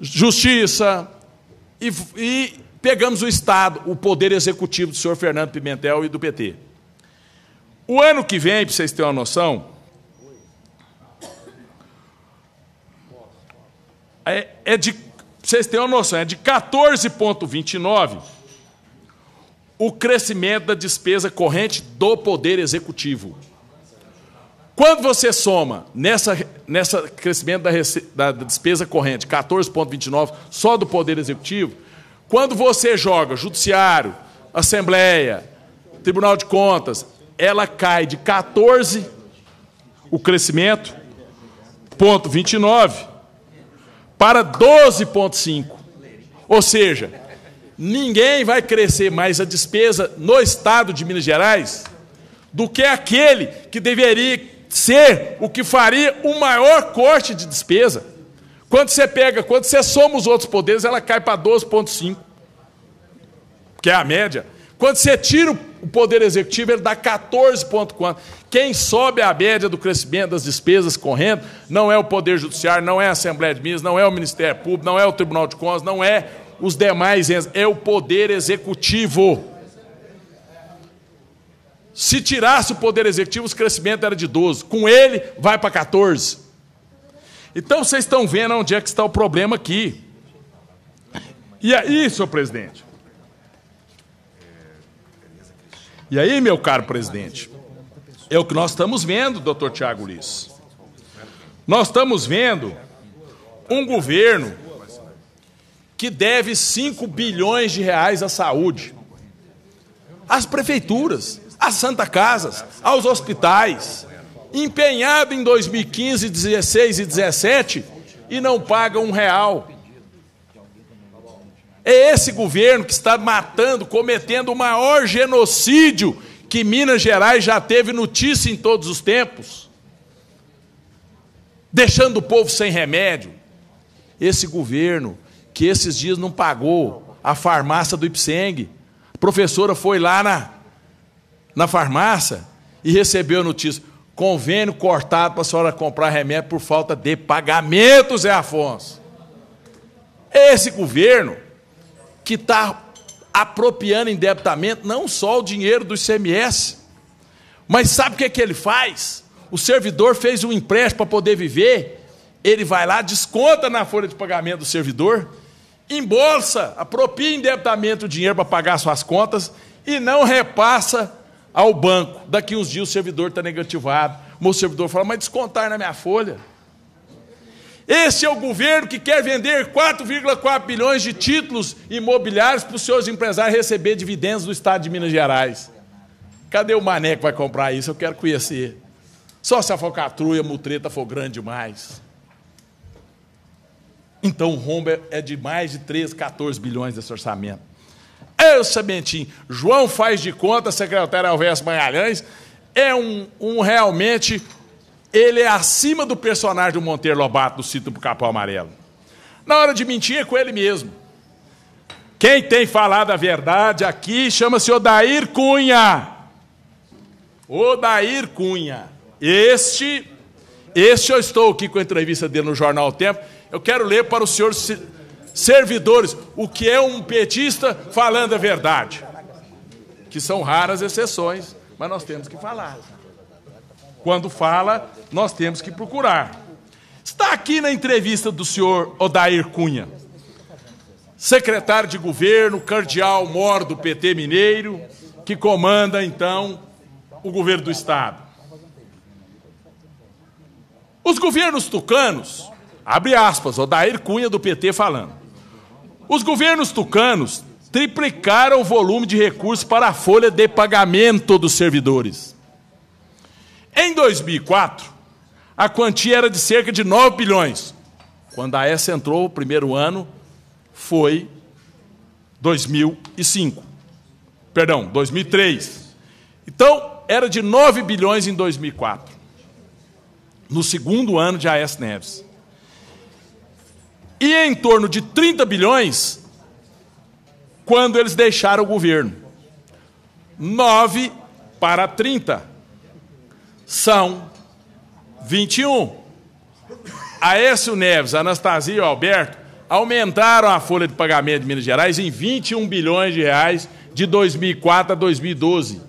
justiça, e, e pegamos o Estado, o poder executivo do senhor Fernando Pimentel e do PT. O ano que vem, para vocês terem uma noção, é, é de, vocês terem uma noção, é de 14,29 o crescimento da despesa corrente do poder executivo. Quando você soma nessa, nessa crescimento da, rece, da despesa corrente, 14,29 só do Poder Executivo, quando você joga Judiciário, Assembleia, Tribunal de Contas, ela cai de 14 o crescimento ponto 29 para 12.5. Ou seja, ninguém vai crescer mais a despesa no estado de Minas Gerais do que aquele que deveria ser o que faria o maior corte de despesa. Quando você pega, quando você soma os outros poderes, ela cai para 12,5, que é a média. Quando você tira o poder executivo, ele dá 14,4. Quem sobe a média do crescimento das despesas correndo não é o Poder Judiciário, não é a Assembleia de Minas, não é o Ministério Público, não é o Tribunal de Contas, não é os demais entes, é o Poder Executivo. Se tirasse o poder executivo, o crescimento era de 12. Com ele, vai para 14. Então vocês estão vendo onde é que está o problema aqui. E aí, senhor presidente? E aí, meu caro presidente? É o que nós estamos vendo, doutor Tiago Liz. Nós estamos vendo um governo que deve 5 bilhões de reais à saúde. As prefeituras às Santa Casas, aos hospitais, empenhado em 2015, 16 e 17 e não paga um real. É esse governo que está matando, cometendo o maior genocídio que Minas Gerais já teve notícia em todos os tempos, deixando o povo sem remédio. Esse governo que esses dias não pagou a farmácia do Ipseng, a professora foi lá na, na farmácia e recebeu a notícia: convênio cortado para a senhora comprar remédio por falta de pagamento, Zé Afonso. Esse governo que está apropriando endebitamento não só o dinheiro do ICMS, mas sabe o que, é que ele faz? O servidor fez um empréstimo para poder viver, ele vai lá, desconta na folha de pagamento do servidor, embolsa, apropria endebitamento o dinheiro para pagar suas contas e não repassa ao banco. Daqui uns dias o servidor está negativado. O meu servidor fala, mas descontar na minha folha. Esse é o governo que quer vender 4,4 bilhões de títulos imobiliários para os seus empresários receber dividendos do Estado de Minas Gerais. Cadê o mané que vai comprar isso? Eu quero conhecer. Só se a focatrua e a mutreta for grande demais. Então o rombo é, é de mais de 13, 14 bilhões desse orçamento. Eu o João faz de conta, secretário Alves Magalhães, é um, um realmente. Ele é acima do personagem do Monteiro Lobato, do Cito do Capão Amarelo. Na hora de mentir é com ele mesmo. Quem tem falado a verdade aqui chama-se Odair Cunha. Odair Cunha. Este, este eu estou aqui com a entrevista dele no Jornal Tempo. Eu quero ler para o senhor servidores, o que é um petista falando a verdade. Que são raras exceções, mas nós temos que falar. Quando fala, nós temos que procurar. Está aqui na entrevista do senhor Odair Cunha, secretário de governo, cardeal mor do PT Mineiro, que comanda então o governo do Estado. Os governos tucanos, abre aspas, Odair Cunha do PT falando. Os governos tucanos triplicaram o volume de recursos para a folha de pagamento dos servidores. Em 2004, a quantia era de cerca de 9 bilhões. Quando a essa entrou, o primeiro ano foi 2005. Perdão, 2003. Então, era de 9 bilhões em 2004. No segundo ano de AES Neves e em torno de 30 bilhões quando eles deixaram o governo. 9 para 30 são 21. Aécio Neves, Anastasia e Alberto aumentaram a folha de pagamento de Minas Gerais em 21 bilhões de reais de 2004 a 2012.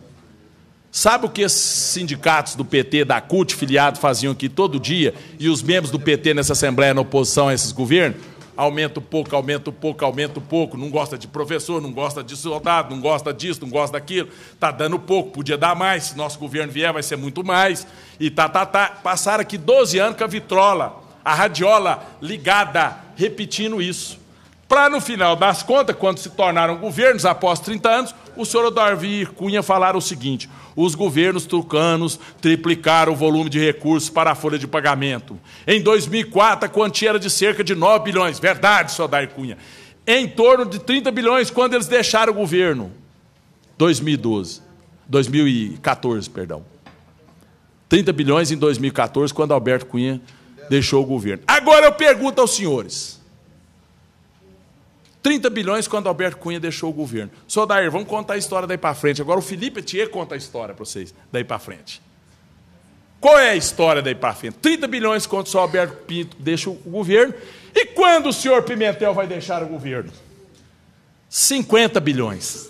Sabe o que esses sindicatos do PT, da CUT, filiado, faziam aqui todo dia, e os membros do PT nessa Assembleia na oposição a esses governos? Aumenta pouco, aumenta pouco, aumenta pouco, não gosta de professor, não gosta de soldado, não gosta disso, não gosta daquilo, está dando pouco, podia dar mais, se nosso governo vier vai ser muito mais, e tá, tá, tá. Passaram aqui 12 anos com a vitrola, a radiola ligada, repetindo isso. Para, no final das contas, quando se tornaram governos, após 30 anos, o senhor Odarvi e Cunha falaram o seguinte: os governos tucanos triplicaram o volume de recursos para a folha de pagamento. Em 2004, a quantia era de cerca de 9 bilhões. Verdade, senhor Odair Cunha. Em torno de 30 bilhões quando eles deixaram o governo. 2012. 2014, perdão. 30 bilhões em 2014, quando Alberto Cunha deixou o governo. Agora eu pergunto aos senhores. 30 bilhões quando Alberto Cunha deixou o governo. Só Dair, vamos contar a história daí para frente. Agora o Felipe Thier conta a história para vocês, daí para frente. Qual é a história daí para frente? 30 bilhões quando o senhor Alberto Pinto deixa o governo. E quando o senhor Pimentel vai deixar o governo? 50 bilhões.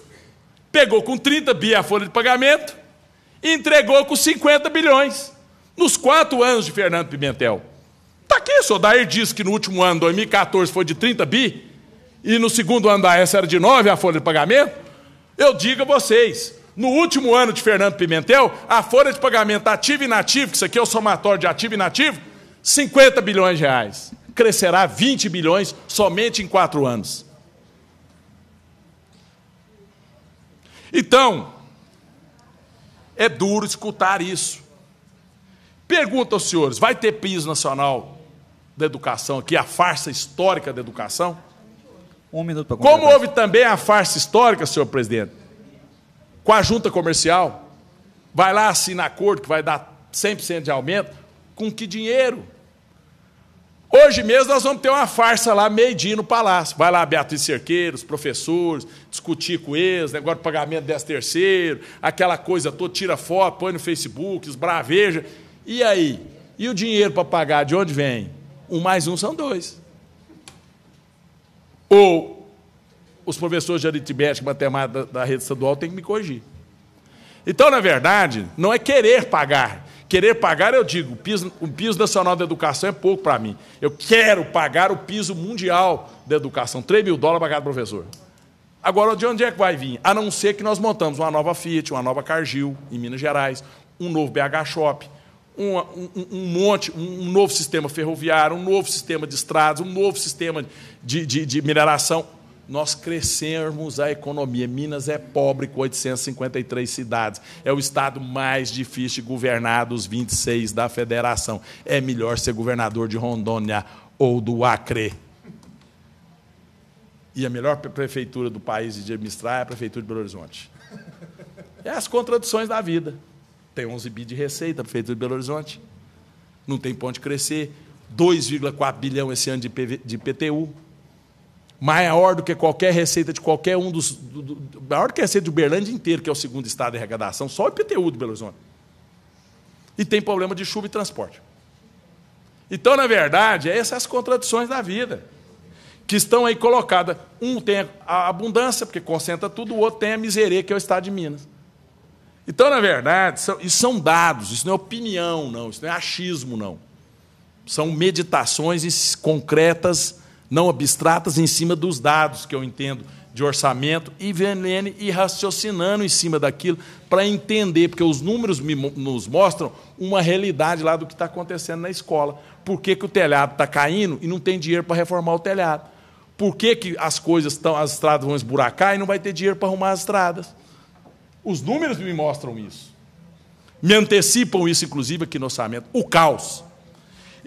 Pegou com 30 bi a folha de pagamento e entregou com 50 bilhões. Nos quatro anos de Fernando Pimentel. Está aqui, o senhor Dair disse que no último ano, 2014, foi de 30 bi e no segundo andar essa era de 9 a folha de pagamento, eu digo a vocês, no último ano de Fernando Pimentel, a folha de pagamento ativo e inativo, que isso aqui é o somatório de ativo e inativo, 50 bilhões de reais. Crescerá 20 bilhões somente em quatro anos. Então, é duro escutar isso. Pergunta aos senhores: vai ter piso nacional da educação aqui, a farsa histórica da educação? Um minuto para Como houve também a farsa histórica, senhor presidente, com a junta comercial, vai lá, assinar acordo que vai dar 100% de aumento, com que dinheiro? Hoje mesmo nós vamos ter uma farsa lá, meio-dia no Palácio. Vai lá Beatriz Cerqueira, os professores, discutir com eles, negócio de pagamento 10 terceiro, aquela coisa toda, tira foto, põe no Facebook, os braveja. E aí? E o dinheiro para pagar, de onde vem? Um mais um são dois. Ou os professores de aritmética e matemática da rede estadual têm que me corrigir. Então, na verdade, não é querer pagar. Querer pagar, eu digo, o piso, o piso nacional da educação é pouco para mim. Eu quero pagar o piso mundial da educação, 3 mil dólares para cada professor. Agora, de onde é que vai vir? A não ser que nós montamos uma nova Fiat, uma nova Cargill em Minas Gerais, um novo BH Shop, um, um, um monte, um, novo sistema ferroviário, um novo sistema de estradas, um novo sistema de, de, de mineração. Nós crescermos a economia. Minas é pobre com 853 cidades. É o estado mais difícil de governar dos 26 da federação. É melhor ser governador de Rondônia ou do Acre. E a melhor prefeitura do país de administrar é a prefeitura de Belo Horizonte. É as contradições da vida tem 11 bi de receita, feita de Belo Horizonte, não tem ponto de crescer, 2,4 bilhão esse ano de, PV, de PTU, maior do que qualquer receita de qualquer um dos. Do, do, maior do que a receita de Uberlândia inteiro, que é o segundo estado de arrecadação, só o IPTU de Belo Horizonte. E tem problema de chuva e transporte. Então, na verdade, é essas contradições da vida que estão aí colocadas. Um tem a abundância, porque concentra tudo, o outro tem a miseria, que é o estado de Minas. Então, na verdade, são, isso são dados, isso não é opinião, não, isso não é achismo, não. São meditações concretas, não abstratas, em cima dos dados que eu entendo de orçamento e veneno e raciocinando em cima daquilo para entender, porque os números me, nos mostram uma realidade lá do que está acontecendo na escola. Por que, que o telhado está caindo e não tem dinheiro para reformar o telhado? Por que, que as coisas estão, as estradas vão esburacar e não vai ter dinheiro para arrumar as estradas? Os números me mostram isso. Me antecipam isso, inclusive, aqui no orçamento. O caos.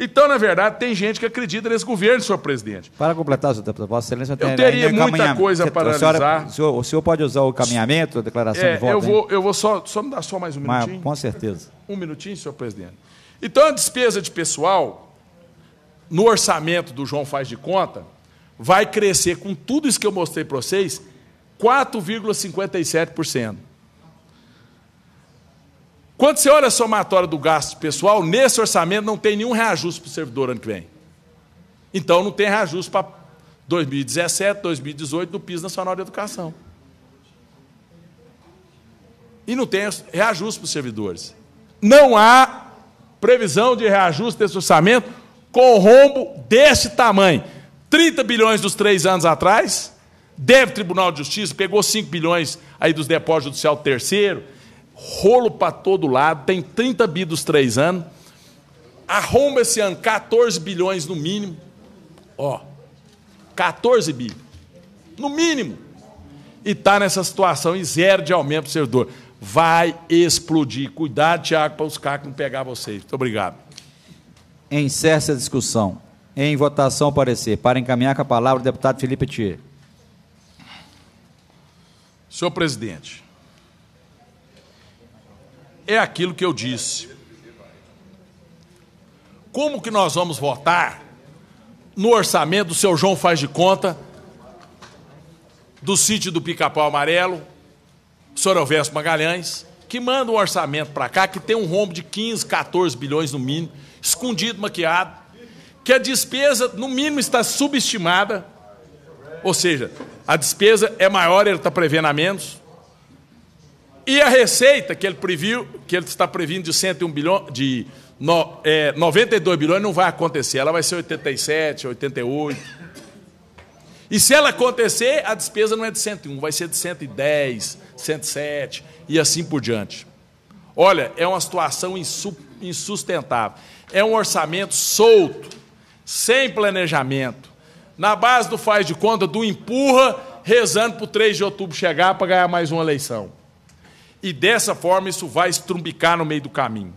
Então, na verdade, tem gente que acredita nesse governo, senhor presidente. Para completar, senhor deputado, Vossa Excelência tem Eu né, teria muita coisa para é- analisar. o, senhor, o senhor, pode usar o caminhamento, a declaração é, de voto? Eu vou, eu vou só, só me dar só mais um minutinho. com certeza. Um minutinho, senhor presidente. Então, a despesa de pessoal, no orçamento do João Faz de Conta, vai crescer com tudo isso que eu mostrei para vocês, 4,57%. Quando você olha a somatória do gasto pessoal, nesse orçamento não tem nenhum reajuste para o servidor ano que vem. Então não tem reajuste para 2017, 2018 do PIS Nacional de Educação. E não tem reajuste para os servidores. Não há previsão de reajuste desse orçamento com rombo desse tamanho. 30 bilhões dos três anos atrás, deve Tribunal de Justiça, pegou 5 bilhões aí dos depósitos judicial terceiro, rolo para todo lado, tem 30 bi dos três anos, arromba esse ano 14 bilhões no mínimo, ó, 14 bi, no mínimo, e está nessa situação e zero de aumento o servidor. Vai explodir. Cuidado, Tiago, para os caras não pegar vocês. Muito obrigado. Encerra a discussão. Em votação, parecer. Para encaminhar com a palavra o deputado Felipe Thier. Senhor presidente, é aquilo que eu disse. Como que nós vamos votar no orçamento do seu João faz de conta, do sítio do Pica-Pau Amarelo, senhor Elvésio Magalhães, que manda um orçamento para cá, que tem um rombo de 15, 14 bilhões no mínimo, escondido, maquiado, que a despesa, no mínimo, está subestimada, ou seja, a despesa é maior, ele está prevendo a menos, e a receita que ele previu, que ele está previndo de 101 bilhões, de no, é, 92 bilhões, não vai acontecer. Ela vai ser 87, 88. E se ela acontecer, a despesa não é de 101, vai ser de 110, 107 e assim por diante. Olha, é uma situação insustentável. É um orçamento solto, sem planejamento, na base do faz de conta, do empurra, rezando para o 3 de outubro chegar para ganhar mais uma eleição e dessa forma isso vai estrumbicar no meio do caminho.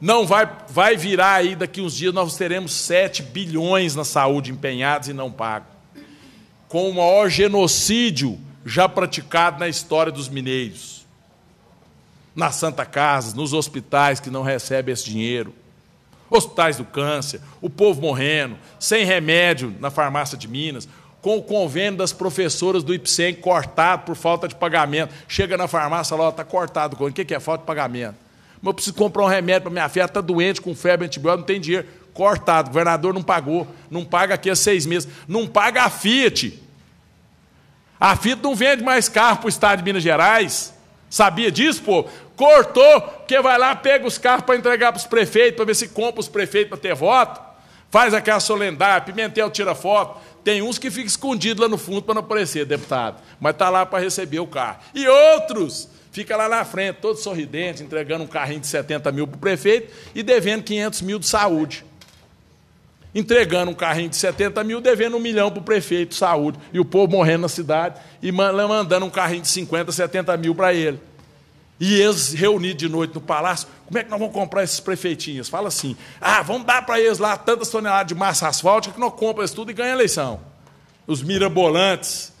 Não vai, vai virar aí daqui uns dias, nós teremos 7 bilhões na saúde empenhados e não pagos. Com o maior genocídio já praticado na história dos mineiros. Nas Santa Casas, nos hospitais que não recebem esse dinheiro, hospitais do câncer, o povo morrendo, sem remédio na farmácia de Minas, com o convênio das professoras do IPSEM cortado por falta de pagamento. Chega na farmácia lá, está cortado. O que é falta de pagamento? Mas eu preciso comprar um remédio para minha filha, está doente com febre, antibiótico, não tem dinheiro. Cortado, o governador não pagou, não paga aqui há seis meses, não paga a Fiat. A Fiat não vende mais carro para o estado de Minas Gerais. Sabia disso, pô? Cortou, porque vai lá, pega os carros para entregar para os prefeitos, para ver se compra os prefeitos para ter voto. Faz aquela solendar, Pimentel tira foto, tem uns que ficam escondidos lá no fundo para não aparecer deputado, mas está lá para receber o carro. E outros fica lá na frente, todo sorridente, entregando um carrinho de 70 mil para o prefeito e devendo 500 mil de saúde. Entregando um carrinho de 70 mil, devendo um milhão para o prefeito de saúde. E o povo morrendo na cidade e mandando um carrinho de 50, 70 mil para ele e eles reunidos de noite no palácio, como é que nós vamos comprar esses prefeitinhos? Fala assim, ah, vamos dar para eles lá tantas toneladas de massa asfáltica que nós compramos tudo e ganha eleição. Os mirabolantes,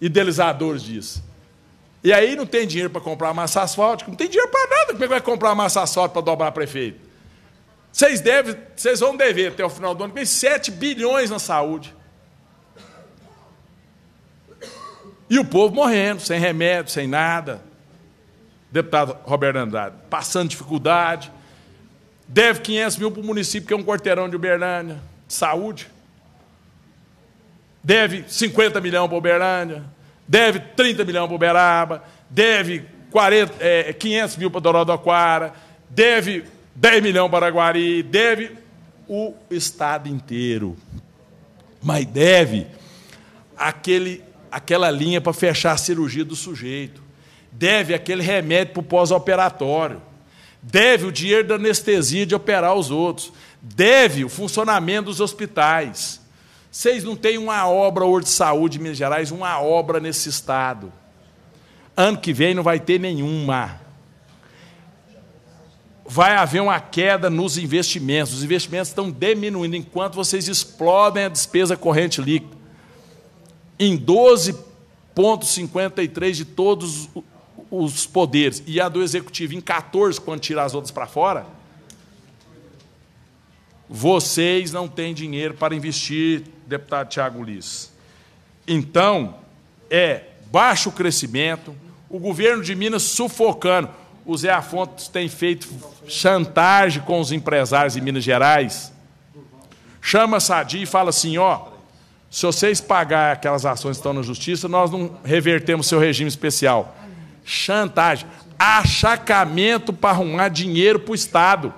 idealizadores disso. E aí não tem dinheiro para comprar massa asfáltica, não tem dinheiro para nada. Como é que vai comprar massa asfáltica para dobrar prefeito? Vocês, devem, vocês vão dever até o final do ano tem 7 bilhões na saúde. E o povo morrendo, sem remédio, sem nada deputado Roberto Andrade, passando dificuldade, deve 500 mil para o município, que é um quarteirão de Uberlândia, saúde, deve 50 milhões para Uberlândia, deve 30 milhões para Uberaba, deve 40, é, 500 é, mil para Aquara, deve 10 milhões para Araguari, deve o Estado inteiro. Mas deve aquele, aquela linha para fechar a cirurgia do sujeito deve aquele remédio para o pós-operatório, deve o dinheiro da anestesia de operar os outros, deve o funcionamento dos hospitais. Vocês não têm uma obra hoje de saúde em Minas Gerais, uma obra nesse estado. Ano que vem não vai ter nenhuma. Vai haver uma queda nos investimentos. Os investimentos estão diminuindo enquanto vocês explodem a despesa corrente líquida. Em 12,53 de todos os poderes e a do executivo em 14 quando tirar as outras para fora, vocês não têm dinheiro para investir, deputado Tiago Liz. Então, é baixo crescimento, o governo de Minas sufocando. O Zé Afonso tem feito chantagem com os empresários em Minas Gerais. Chama a Sadi e fala assim: ó, se vocês pagar aquelas ações que estão na justiça, nós não revertemos seu regime especial. Chantagem. Achacamento para arrumar dinheiro para o Estado.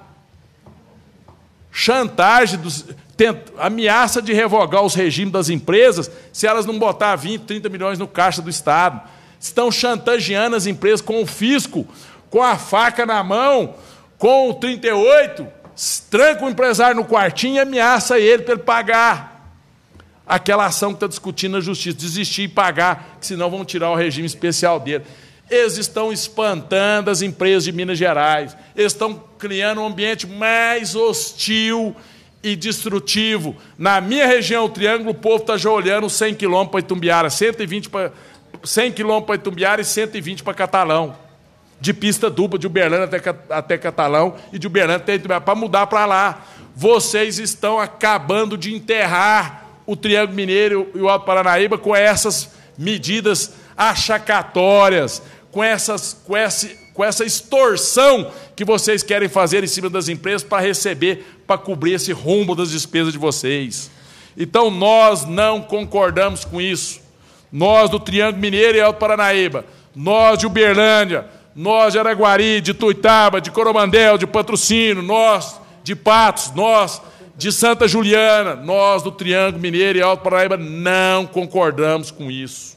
Chantagem, dos, tent, ameaça de revogar os regimes das empresas se elas não botar 20, 30 milhões no caixa do Estado. Estão chantageando as empresas com o fisco, com a faca na mão, com o 38, tranca o empresário no quartinho e ameaça ele para ele pagar aquela ação que está discutindo na justiça, desistir e pagar, que senão vão tirar o regime especial dele. Eles estão espantando as empresas de Minas Gerais, eles estão criando um ambiente mais hostil e destrutivo. Na minha região, o Triângulo, o povo está já olhando 100 quilômetros para Itumbiara, 120 para, 100 quilômetros para Itumbiara e 120 para Catalão. De pista dupla, de Uberlândia até, até Catalão e de Uberlândia até Itumbiara, para mudar para lá. Vocês estão acabando de enterrar o Triângulo Mineiro e o Alto Paranaíba com essas medidas achacatórias, com, essas, com, esse, com essa extorsão que vocês querem fazer em cima das empresas para receber, para cobrir esse rombo das despesas de vocês. Então nós não concordamos com isso. Nós do Triângulo Mineiro e Alto Paranaíba, nós de Uberlândia, nós de Araguari, de Tuitaba, de Coromandel, de Patrocínio, nós de Patos, nós de Santa Juliana, nós do Triângulo Mineiro e Alto Paranaíba não concordamos com isso.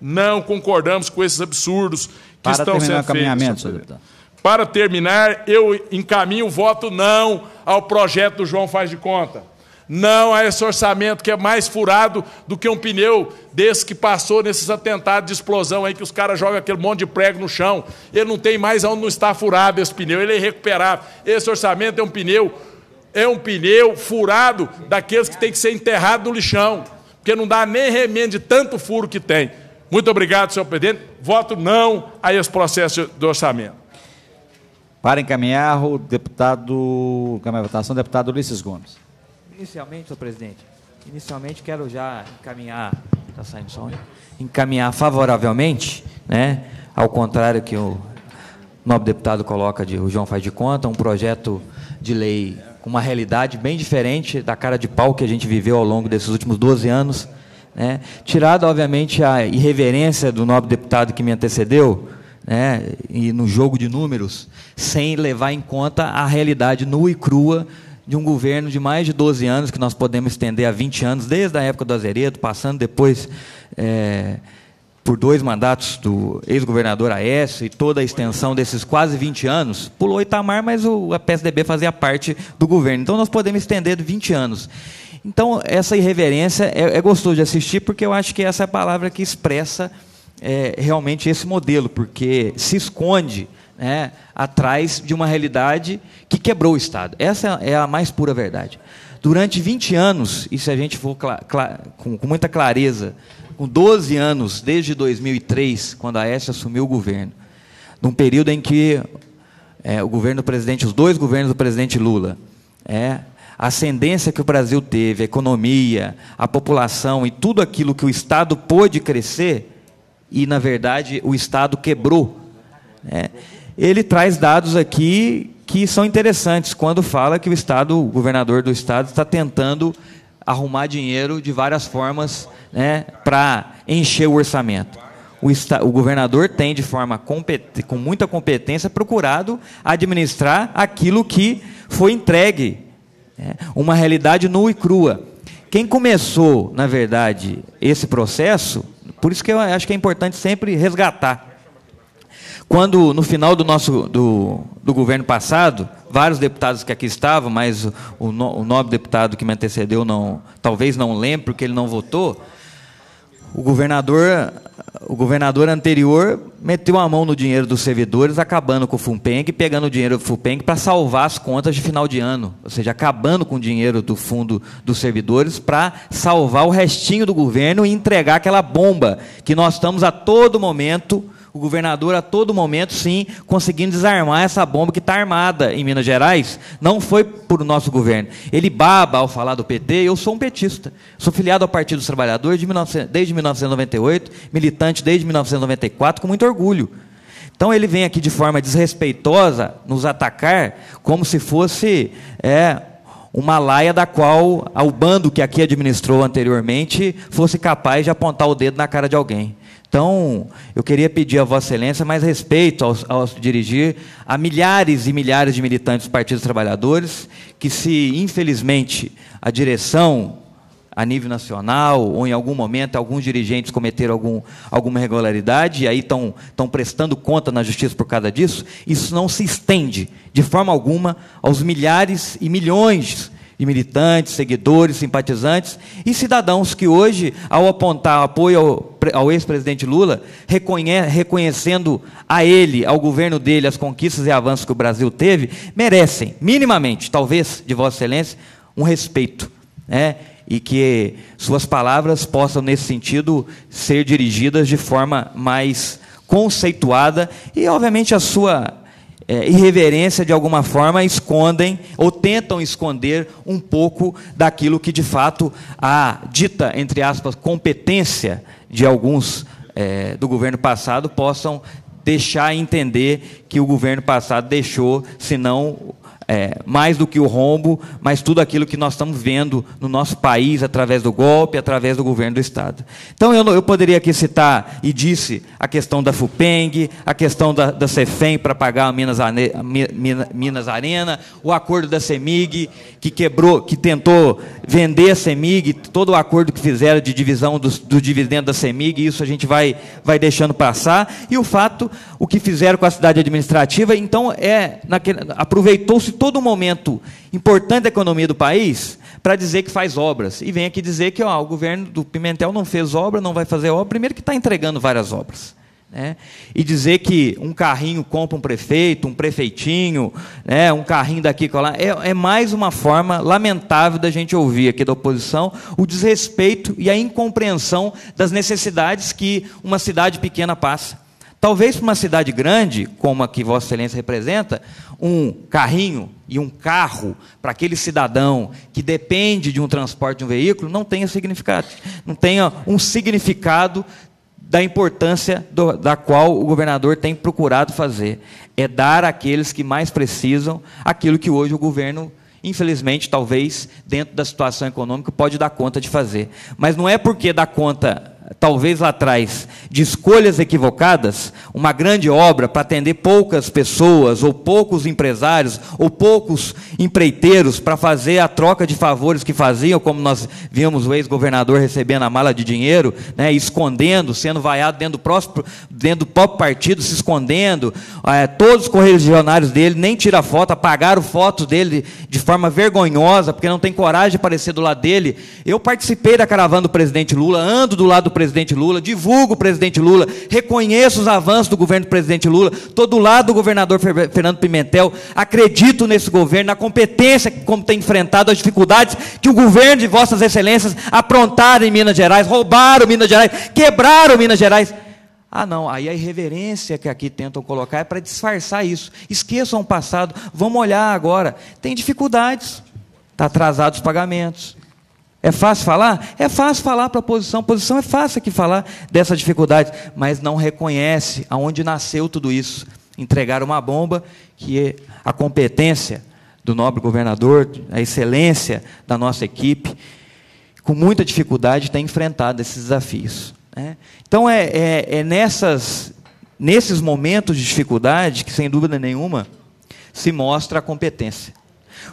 Não concordamos com esses absurdos que Para estão sendo feitos. Para terminar, eu encaminho o voto não ao projeto do João Faz de Conta. Não a esse orçamento que é mais furado do que um pneu desse que passou nesses atentados de explosão aí que os caras jogam aquele monte de prego no chão. Ele não tem mais onde não está furado esse pneu, ele é irrecuperável. Esse orçamento é um pneu, é um pneu furado daqueles que tem que ser enterrado no lixão, porque não dá nem remendo de tanto furo que tem. Muito obrigado, senhor presidente. Voto não a esse processo de orçamento. Para encaminhar o deputado, encaminhar a votação, deputado Ulisses Gomes. Inicialmente, senhor presidente, inicialmente quero já encaminhar, está saindo som, encaminhar favoravelmente, né, ao contrário que o nobre deputado coloca, de, o João faz de conta, um projeto de lei com uma realidade bem diferente da cara de pau que a gente viveu ao longo desses últimos 12 anos, né? Tirado, obviamente, a irreverência do nobre deputado que me antecedeu, né? e no jogo de números, sem levar em conta a realidade nua e crua de um governo de mais de 12 anos, que nós podemos estender a 20 anos, desde a época do Azeredo, passando depois é, por dois mandatos do ex-governador Aécio e toda a extensão desses quase 20 anos, pulou Itamar, mas o, a PSDB fazia parte do governo. Então nós podemos estender de 20 anos. Então, essa irreverência é, é gostoso de assistir, porque eu acho que essa é a palavra que expressa é, realmente esse modelo, porque se esconde né, atrás de uma realidade que quebrou o Estado. Essa é a é mais pura verdade. Durante 20 anos, e se a gente for com, com muita clareza, com 12 anos, desde 2003, quando a Aécio assumiu o governo, num período em que é, o governo do presidente, os dois governos do presidente Lula, é, a ascendência que o Brasil teve, a economia, a população e tudo aquilo que o Estado pôde crescer, e na verdade o Estado quebrou. Né? Ele traz dados aqui que são interessantes quando fala que o Estado, o governador do Estado, está tentando arrumar dinheiro de várias formas né, para encher o orçamento. O, está, o governador tem, de forma com muita competência, procurado administrar aquilo que foi entregue é uma realidade nua e crua. Quem começou, na verdade, esse processo, por isso que eu acho que é importante sempre resgatar. Quando, no final do nosso do, do governo passado, vários deputados que aqui estavam, mas o, o nobre deputado que me antecedeu não, talvez não lembre, porque ele não votou, o governador, o governador anterior meteu a mão no dinheiro dos servidores, acabando com o FUNPENG, pegando o dinheiro do FUNPENG para salvar as contas de final de ano, ou seja, acabando com o dinheiro do fundo dos servidores para salvar o restinho do governo e entregar aquela bomba que nós estamos a todo momento o governador a todo momento, sim, conseguindo desarmar essa bomba que está armada em Minas Gerais, não foi por nosso governo. Ele baba ao falar do PT, eu sou um petista. Sou filiado ao Partido dos Trabalhadores de 19, desde 1998, militante desde 1994, com muito orgulho. Então ele vem aqui de forma desrespeitosa nos atacar como se fosse é, uma laia da qual o bando que aqui administrou anteriormente fosse capaz de apontar o dedo na cara de alguém. Então, eu queria pedir a Vossa Excelência mais respeito ao, ao dirigir a milhares e milhares de militantes do Partido dos Trabalhadores, que se, infelizmente, a direção a nível nacional, ou em algum momento alguns dirigentes cometeram algum, alguma irregularidade e aí estão prestando conta na justiça por causa disso, isso não se estende de forma alguma aos milhares e milhões de militantes, seguidores, simpatizantes e cidadãos que hoje, ao apontar apoio ao, ao ex-presidente Lula, reconhe, reconhecendo a ele, ao governo dele, as conquistas e avanços que o Brasil teve, merecem, minimamente, talvez, de Vossa Excelência, um respeito. Né? E que suas palavras possam, nesse sentido, ser dirigidas de forma mais conceituada e, obviamente, a sua é, irreverência de alguma forma escondem ou tentam esconder um pouco daquilo que de fato a dita, entre aspas, competência de alguns é, do governo passado possam deixar entender que o governo passado deixou, se não é, mais do que o rombo, mas tudo aquilo que nós estamos vendo no nosso país através do golpe, através do governo do Estado. Então eu, eu poderia aqui citar, e disse, a questão da FUPENG, a questão da, da CEFEM para pagar a Minas, a Minas, Minas Arena, o acordo da CEMIG, que quebrou, que tentou vender a CEMIG, todo o acordo que fizeram de divisão do, do dividendo da CEMIG, isso a gente vai, vai deixando passar, e o fato, o que fizeram com a cidade administrativa, então é, aproveitou-se todo momento importante da economia do país para dizer que faz obras. E vem aqui dizer que ó, o governo do Pimentel não fez obra, não vai fazer obra, primeiro que está entregando várias obras. Né? E dizer que um carrinho compra um prefeito, um prefeitinho, né? um carrinho daqui para lá, é, é mais uma forma lamentável da gente ouvir aqui da oposição o desrespeito e a incompreensão das necessidades que uma cidade pequena passa Talvez para uma cidade grande, como a que Vossa Excelência representa, um carrinho e um carro para aquele cidadão que depende de um transporte de um veículo não tenha significado, não tenha um significado da importância do, da qual o governador tem procurado fazer. É dar àqueles que mais precisam aquilo que hoje o governo, infelizmente, talvez, dentro da situação econômica, pode dar conta de fazer. Mas não é porque dá conta talvez lá atrás, de escolhas equivocadas, uma grande obra para atender poucas pessoas, ou poucos empresários, ou poucos empreiteiros, para fazer a troca de favores que faziam, como nós vimos o ex-governador recebendo a mala de dinheiro, né, escondendo, sendo vaiado dentro do, próximo, dentro do próprio partido, se escondendo. É, todos os regionais dele nem tira foto, apagaram foto dele de forma vergonhosa, porque não tem coragem de aparecer do lado dele. Eu participei da caravana do presidente Lula, ando do lado do presidente Lula, divulgo o presidente Lula, reconheço os avanços do governo do presidente Lula, estou do lado do governador Fernando Pimentel, acredito nesse governo, na competência como tem enfrentado as dificuldades que o governo de vossas excelências aprontaram em Minas Gerais, roubaram Minas Gerais, quebraram Minas Gerais. Ah, não, aí a irreverência que aqui tentam colocar é para disfarçar isso. Esqueçam o passado, vamos olhar agora. Tem dificuldades, está atrasado os pagamentos, é fácil falar? É fácil falar para a posição. Posição é fácil aqui falar dessa dificuldade, mas não reconhece aonde nasceu tudo isso. Entregar uma bomba que é a competência do nobre governador, a excelência da nossa equipe, com muita dificuldade tem enfrentado esses desafios. Né? Então é, é, é nessas, nesses momentos de dificuldade que, sem dúvida nenhuma, se mostra a competência.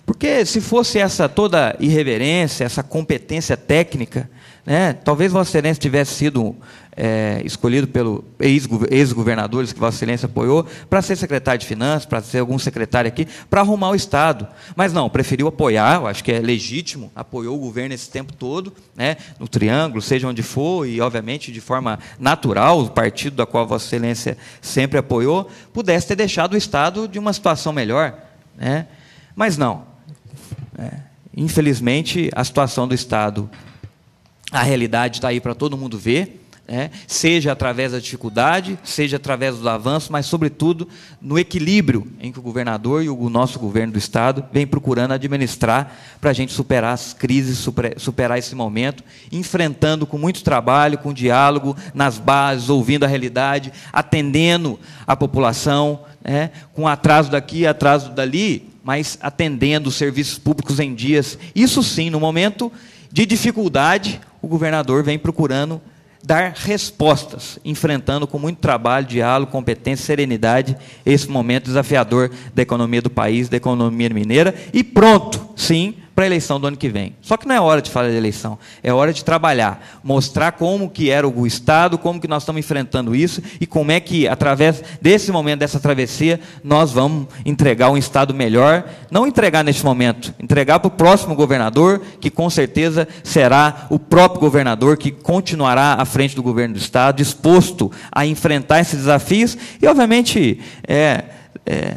Porque se fosse essa toda irreverência, essa competência técnica, né, talvez Vossa Excelência tivesse sido é, escolhido pelo ex-governadores que Vossa Excelência apoiou para ser secretário de Finanças, para ser algum secretário aqui, para arrumar o Estado. Mas não, preferiu apoiar, eu acho que é legítimo, apoiou o governo esse tempo todo, né, no Triângulo, seja onde for, e obviamente de forma natural, o partido da qual Vossa Excelência sempre apoiou, pudesse ter deixado o Estado de uma situação melhor. Né? Mas não, é. Infelizmente, a situação do Estado, a realidade está aí para todo mundo ver, né? seja através da dificuldade, seja através do avanço, mas, sobretudo, no equilíbrio em que o governador e o nosso governo do Estado vem procurando administrar para a gente superar as crises, superar esse momento, enfrentando com muito trabalho, com diálogo nas bases, ouvindo a realidade, atendendo a população, né? com atraso daqui, atraso dali, mas atendendo os serviços públicos em dias. Isso sim, no momento de dificuldade, o governador vem procurando dar respostas, enfrentando com muito trabalho, diálogo, competência, serenidade esse momento desafiador da economia do país, da economia mineira. E pronto, sim, para a eleição do ano que vem. Só que não é hora de falar de eleição, é hora de trabalhar, mostrar como que era o Estado, como que nós estamos enfrentando isso e como é que, através desse momento, dessa travessia, nós vamos entregar um Estado melhor, não entregar neste momento, entregar para o próximo governador, que com certeza será o próprio governador que continuará à frente do governo do Estado, disposto a enfrentar esses desafios e, obviamente, é, é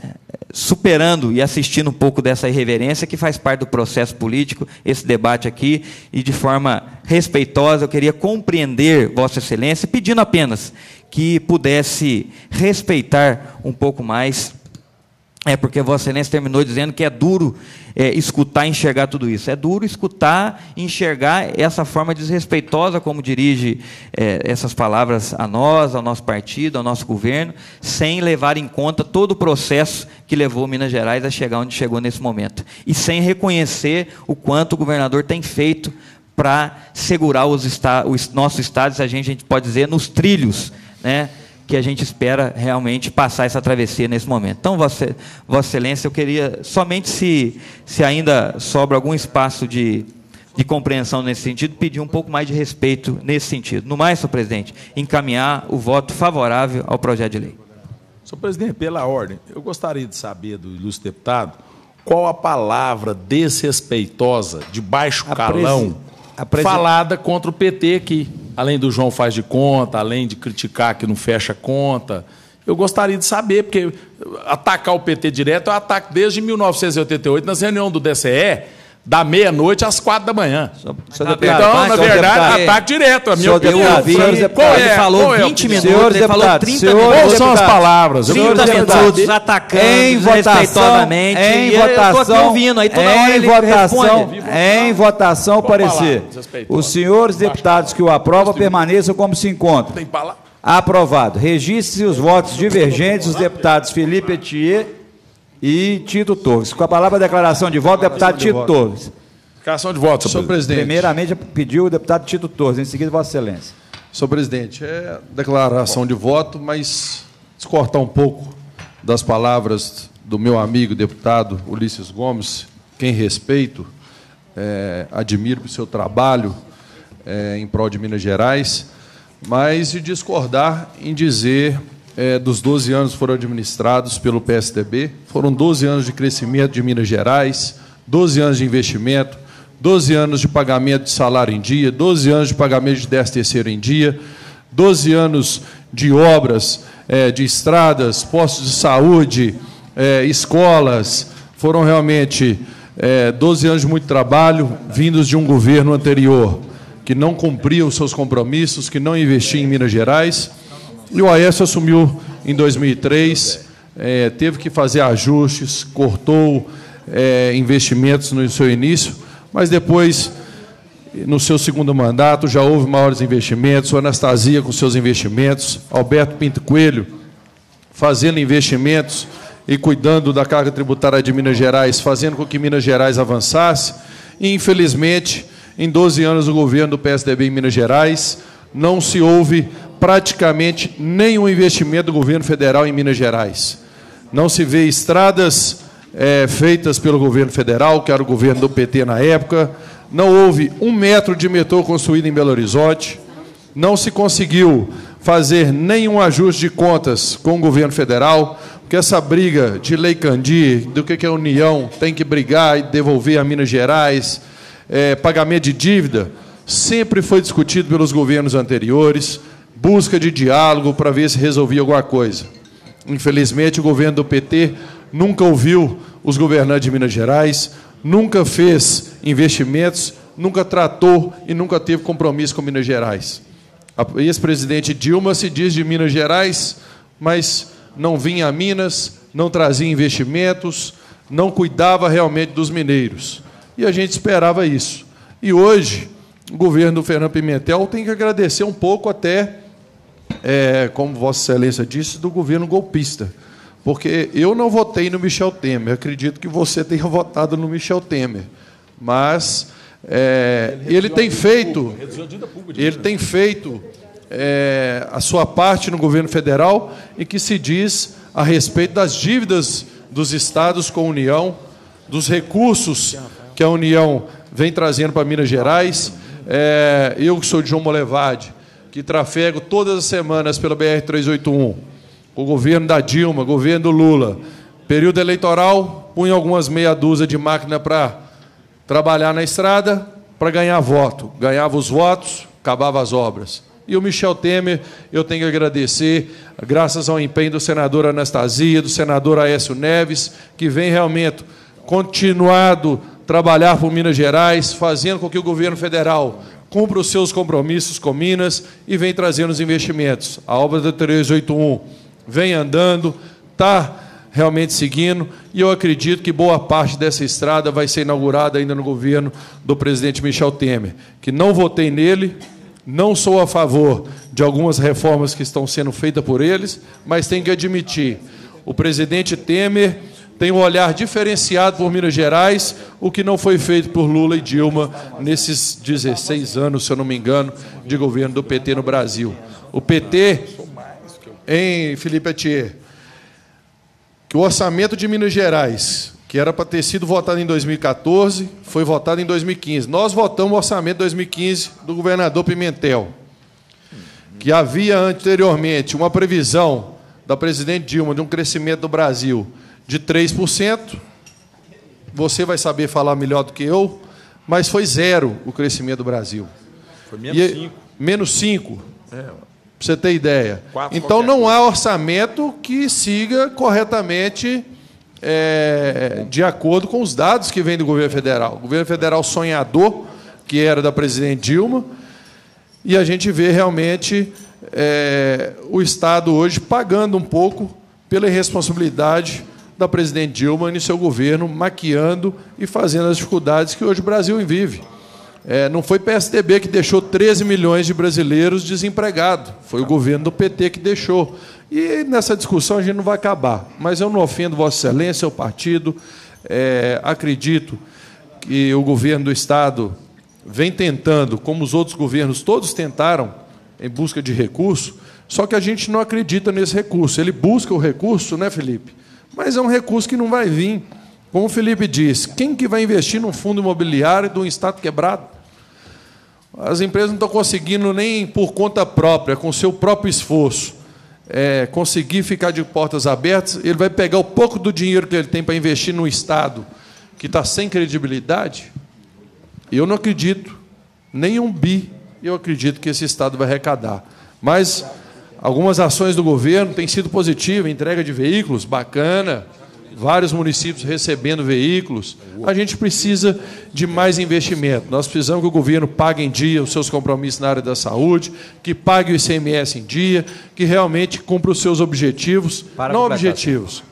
superando e assistindo um pouco dessa irreverência que faz parte do processo político, esse debate aqui, e de forma respeitosa, eu queria compreender Vossa Excelência, pedindo apenas que pudesse respeitar um pouco mais é porque Vossa Excelência terminou dizendo que é duro é, escutar e enxergar tudo isso. É duro escutar e enxergar essa forma desrespeitosa como dirige é, essas palavras a nós, ao nosso partido, ao nosso governo, sem levar em conta todo o processo que levou Minas Gerais a chegar onde chegou nesse momento. E sem reconhecer o quanto o governador tem feito para segurar os, o nosso Estado, se a gente, a gente pode dizer, nos trilhos, né? que a gente espera realmente passar essa travessia nesse momento. Então, Vossa, Excelência, eu queria somente se, se ainda sobra algum espaço de, de compreensão nesse sentido, pedir um pouco mais de respeito nesse sentido. No mais, senhor presidente, encaminhar o voto favorável ao projeto de lei. Senhor presidente, pela ordem, eu gostaria de saber do ilustre deputado qual a palavra desrespeitosa de baixo calão falada contra o PT aqui. Além do João faz de conta, além de criticar que não fecha conta. Eu gostaria de saber, porque atacar o PT direto é um ataque desde 1988, na reunião do DCE, da meia-noite às quatro da manhã. Só, só tá então, tá? deputado, então, na verdade, ataque direto. A minha opinião. Eu, é? Ele falou é? 20 minutos, senhores ele deputado, falou 30 minutos. são as palavras? 30 minutos atacando em votação, em votação, ouvindo, aí toda em votação, em votação, parecer. Os senhores deputados que o aprovam permaneçam como se encontram. Aprovado. Registre os votos divergentes os deputados Felipe Etier e Tito Torres. Com a palavra declaração de voto, deputado de Tito voto. Torres. Declaração de voto, senhor presidente. Primeiramente, pediu o deputado Tito Torres, em seguida, Vossa Excelência. Senhor presidente, é declaração de voto, mas descortar um pouco das palavras do meu amigo deputado Ulisses Gomes, quem respeito, é, admiro o seu trabalho é, em prol de Minas Gerais, mas de discordar em dizer é, dos 12 anos foram administrados pelo PSDB. Foram 12 anos de crescimento de Minas Gerais, 12 anos de investimento, 12 anos de pagamento de salário em dia, 12 anos de pagamento de 10 terceiro em dia, 12 anos de obras é, de estradas, postos de saúde, é, escolas. Foram realmente é, 12 anos de muito trabalho, vindos de um governo anterior que não cumpria os seus compromissos, que não investia em Minas Gerais. E o Aécio assumiu em 2003, é, teve que fazer ajustes, cortou é, investimentos no seu início, mas depois, no seu segundo mandato, já houve maiores investimentos, o Anastasia com seus investimentos, Alberto Pinto Coelho fazendo investimentos e cuidando da carga tributária de Minas Gerais, fazendo com que Minas Gerais avançasse. E, infelizmente, em 12 anos do governo do PSDB em Minas Gerais, não se houve praticamente nenhum investimento do governo federal em Minas Gerais. Não se vê estradas é, feitas pelo governo federal, que era o governo do PT na época. Não houve um metro de metrô construído em Belo Horizonte. Não se conseguiu fazer nenhum ajuste de contas com o governo federal, porque essa briga de Lei Candir, do que a União tem que brigar e devolver a Minas Gerais, é, pagamento de dívida, sempre foi discutido pelos governos anteriores busca de diálogo para ver se resolvia alguma coisa. Infelizmente, o governo do PT nunca ouviu os governantes de Minas Gerais, nunca fez investimentos, nunca tratou e nunca teve compromisso com Minas Gerais. A ex-presidente Dilma se diz de Minas Gerais, mas não vinha a Minas, não trazia investimentos, não cuidava realmente dos mineiros. E a gente esperava isso. E hoje, o governo do Fernando Pimentel tem que agradecer um pouco até é, como Vossa Excelência disse, do governo golpista. Porque eu não votei no Michel Temer, acredito que você tenha votado no Michel Temer. Mas é, ele, tem feito, ele né? tem feito é, a sua parte no governo federal e que se diz a respeito das dívidas dos estados com a União, dos recursos que a União vem trazendo para Minas Gerais. É, eu que sou de João Molevade, que trafego todas as semanas pela BR-381, o governo da Dilma, governo do Lula. Período eleitoral, punha algumas meia dúzia de máquina para trabalhar na estrada, para ganhar voto. Ganhava os votos, acabava as obras. E o Michel Temer, eu tenho que agradecer, graças ao empenho do senador Anastasia, do senador Aécio Neves, que vem realmente continuado trabalhar por Minas Gerais, fazendo com que o governo federal cumpra os seus compromissos com Minas e vem trazendo os investimentos. A obra da 381 vem andando, está realmente seguindo, e eu acredito que boa parte dessa estrada vai ser inaugurada ainda no governo do presidente Michel Temer, que não votei nele, não sou a favor de algumas reformas que estão sendo feitas por eles, mas tenho que admitir, o presidente Temer tem um olhar diferenciado por Minas Gerais, o que não foi feito por Lula e Dilma nesses 16 anos, se eu não me engano, de governo do PT no Brasil. O PT, em Felipe Atier, que o orçamento de Minas Gerais, que era para ter sido votado em 2014, foi votado em 2015. Nós votamos o orçamento 2015 do governador Pimentel, que havia anteriormente uma previsão da presidente Dilma de um crescimento do Brasil de 3%. Você vai saber falar melhor do que eu, mas foi zero o crescimento do Brasil. Foi menos 5. É menos 5. É. Para você ter ideia. Quatro então não há orçamento que siga corretamente é, de acordo com os dados que vêm do governo federal. O governo federal sonhador, que era da presidente Dilma, e a gente vê realmente é, o Estado hoje pagando um pouco pela irresponsabilidade da presidente Dilma e seu governo, maquiando e fazendo as dificuldades que hoje o Brasil vive. É, não foi PSDB que deixou 13 milhões de brasileiros desempregados, foi o governo do PT que deixou. E nessa discussão a gente não vai acabar, mas eu não ofendo Vossa Excelência, o partido. É, acredito que o governo do Estado vem tentando, como os outros governos todos tentaram, em busca de recurso, só que a gente não acredita nesse recurso. Ele busca o recurso, né, Felipe? Mas é um recurso que não vai vir. Como o Felipe disse, quem que vai investir num fundo imobiliário de um Estado quebrado? As empresas não estão conseguindo nem por conta própria, com seu próprio esforço, é, conseguir ficar de portas abertas. Ele vai pegar o pouco do dinheiro que ele tem para investir num Estado que está sem credibilidade? Eu não acredito. Nem um bi eu acredito que esse Estado vai arrecadar. Mas Algumas ações do governo têm sido positivas, entrega de veículos, bacana, vários municípios recebendo veículos. A gente precisa de mais investimento. Nós precisamos que o governo pague em dia os seus compromissos na área da saúde, que pague o ICMS em dia, que realmente cumpra os seus objetivos, Para não objetivos,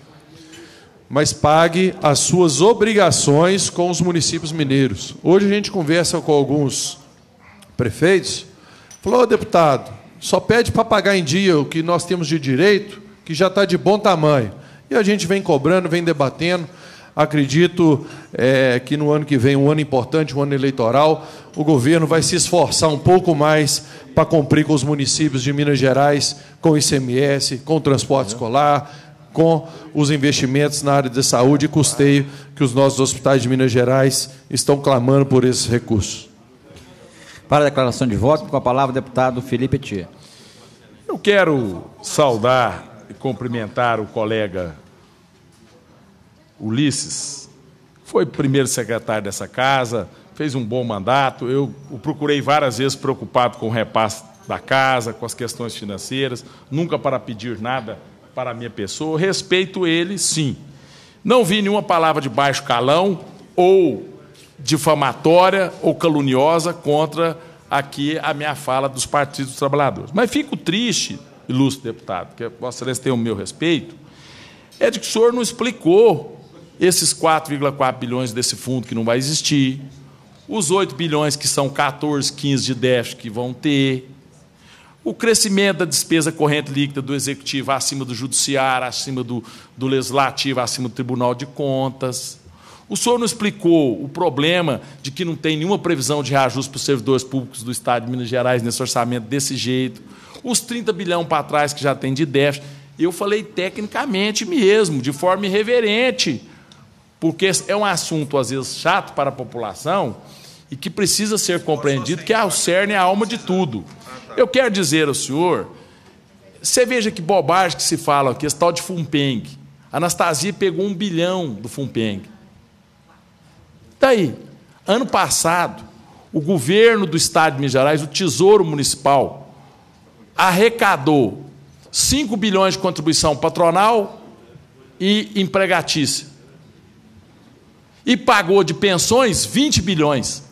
mas pague as suas obrigações com os municípios mineiros. Hoje a gente conversa com alguns prefeitos, falou, oh, deputado, só pede para pagar em dia o que nós temos de direito, que já está de bom tamanho. E a gente vem cobrando, vem debatendo. Acredito é, que no ano que vem, um ano importante, um ano eleitoral, o governo vai se esforçar um pouco mais para cumprir com os municípios de Minas Gerais, com o ICMS, com o transporte escolar, com os investimentos na área de saúde e custeio que os nossos hospitais de Minas Gerais estão clamando por esses recursos. Para a declaração de voto, com a palavra o deputado Felipe Tia. Eu quero saudar e cumprimentar o colega Ulisses. Foi primeiro secretário dessa casa, fez um bom mandato. Eu o procurei várias vezes preocupado com o repasse da casa, com as questões financeiras, nunca para pedir nada para a minha pessoa. Respeito ele, sim. Não vi nenhuma palavra de baixo calão ou difamatória ou caluniosa contra aqui a minha fala dos partidos dos trabalhadores. Mas fico triste, ilustre deputado, que Vossa Excelência tem o meu respeito, é de que o senhor não explicou esses 4,4 bilhões desse fundo que não vai existir, os 8 bilhões que são 14, 15 de déficit que vão ter, o crescimento da despesa corrente líquida do Executivo acima do Judiciário, acima do, do Legislativo, acima do Tribunal de Contas o senhor não explicou o problema de que não tem nenhuma previsão de reajuste para os servidores públicos do Estado de Minas Gerais nesse orçamento desse jeito, os 30 bilhão para trás que já tem de déficit. Eu falei tecnicamente mesmo, de forma irreverente, porque é um assunto, às vezes, chato para a população e que precisa ser compreendido que a CERN é a alma de tudo. Eu quero dizer ao senhor, você veja que bobagem que se fala aqui, esse tal de Fumpeng. Anastasia pegou um bilhão do Fumpeng. Está aí. Ano passado, o governo do Estado de Minas Gerais, o Tesouro Municipal, arrecadou 5 bilhões de contribuição patronal e empregatícia. E pagou de pensões 20 bilhões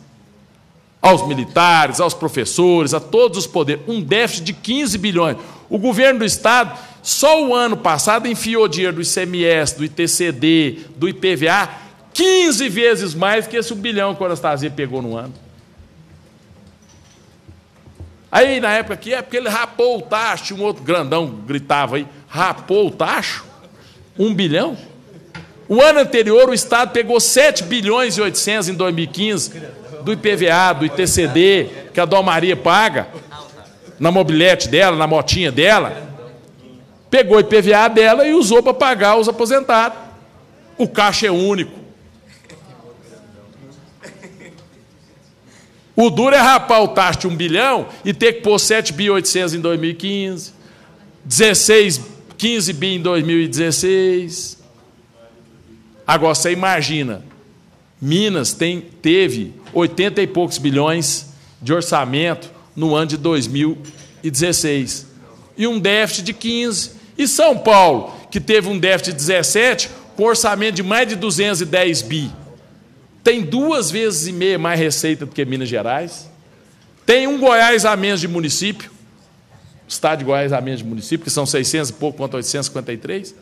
aos militares, aos professores, a todos os poderes, um déficit de 15 bilhões. O governo do Estado, só o ano passado, enfiou dinheiro do ICMS, do ITCD, do IPVA, 15 vezes mais que esse bilhão que o Anastasia pegou no ano. Aí, na época que é, porque ele rapou o tacho, um outro grandão gritava aí, rapou o tacho? Um bilhão? O ano anterior, o Estado pegou 7 bilhões e 800 em 2015, do IPVA, do ITCD, que a Dó Maria paga, na mobilete dela, na motinha dela. Pegou o IPVA dela e usou para pagar os aposentados. O caixa é único. O duro é rapar o taxa de um bilhão e ter que pôr 7.800 bi em 2015, 16, 15 bi em 2016. Agora você imagina, Minas tem, teve 80 e poucos bilhões de orçamento no ano de 2016 e um déficit de 15. E São Paulo, que teve um déficit de 17, com orçamento de mais de 210 bi tem duas vezes e meia mais receita do que Minas Gerais, tem um Goiás a menos de município, estado de Goiás a menos de município, que são 600 e pouco quanto 853,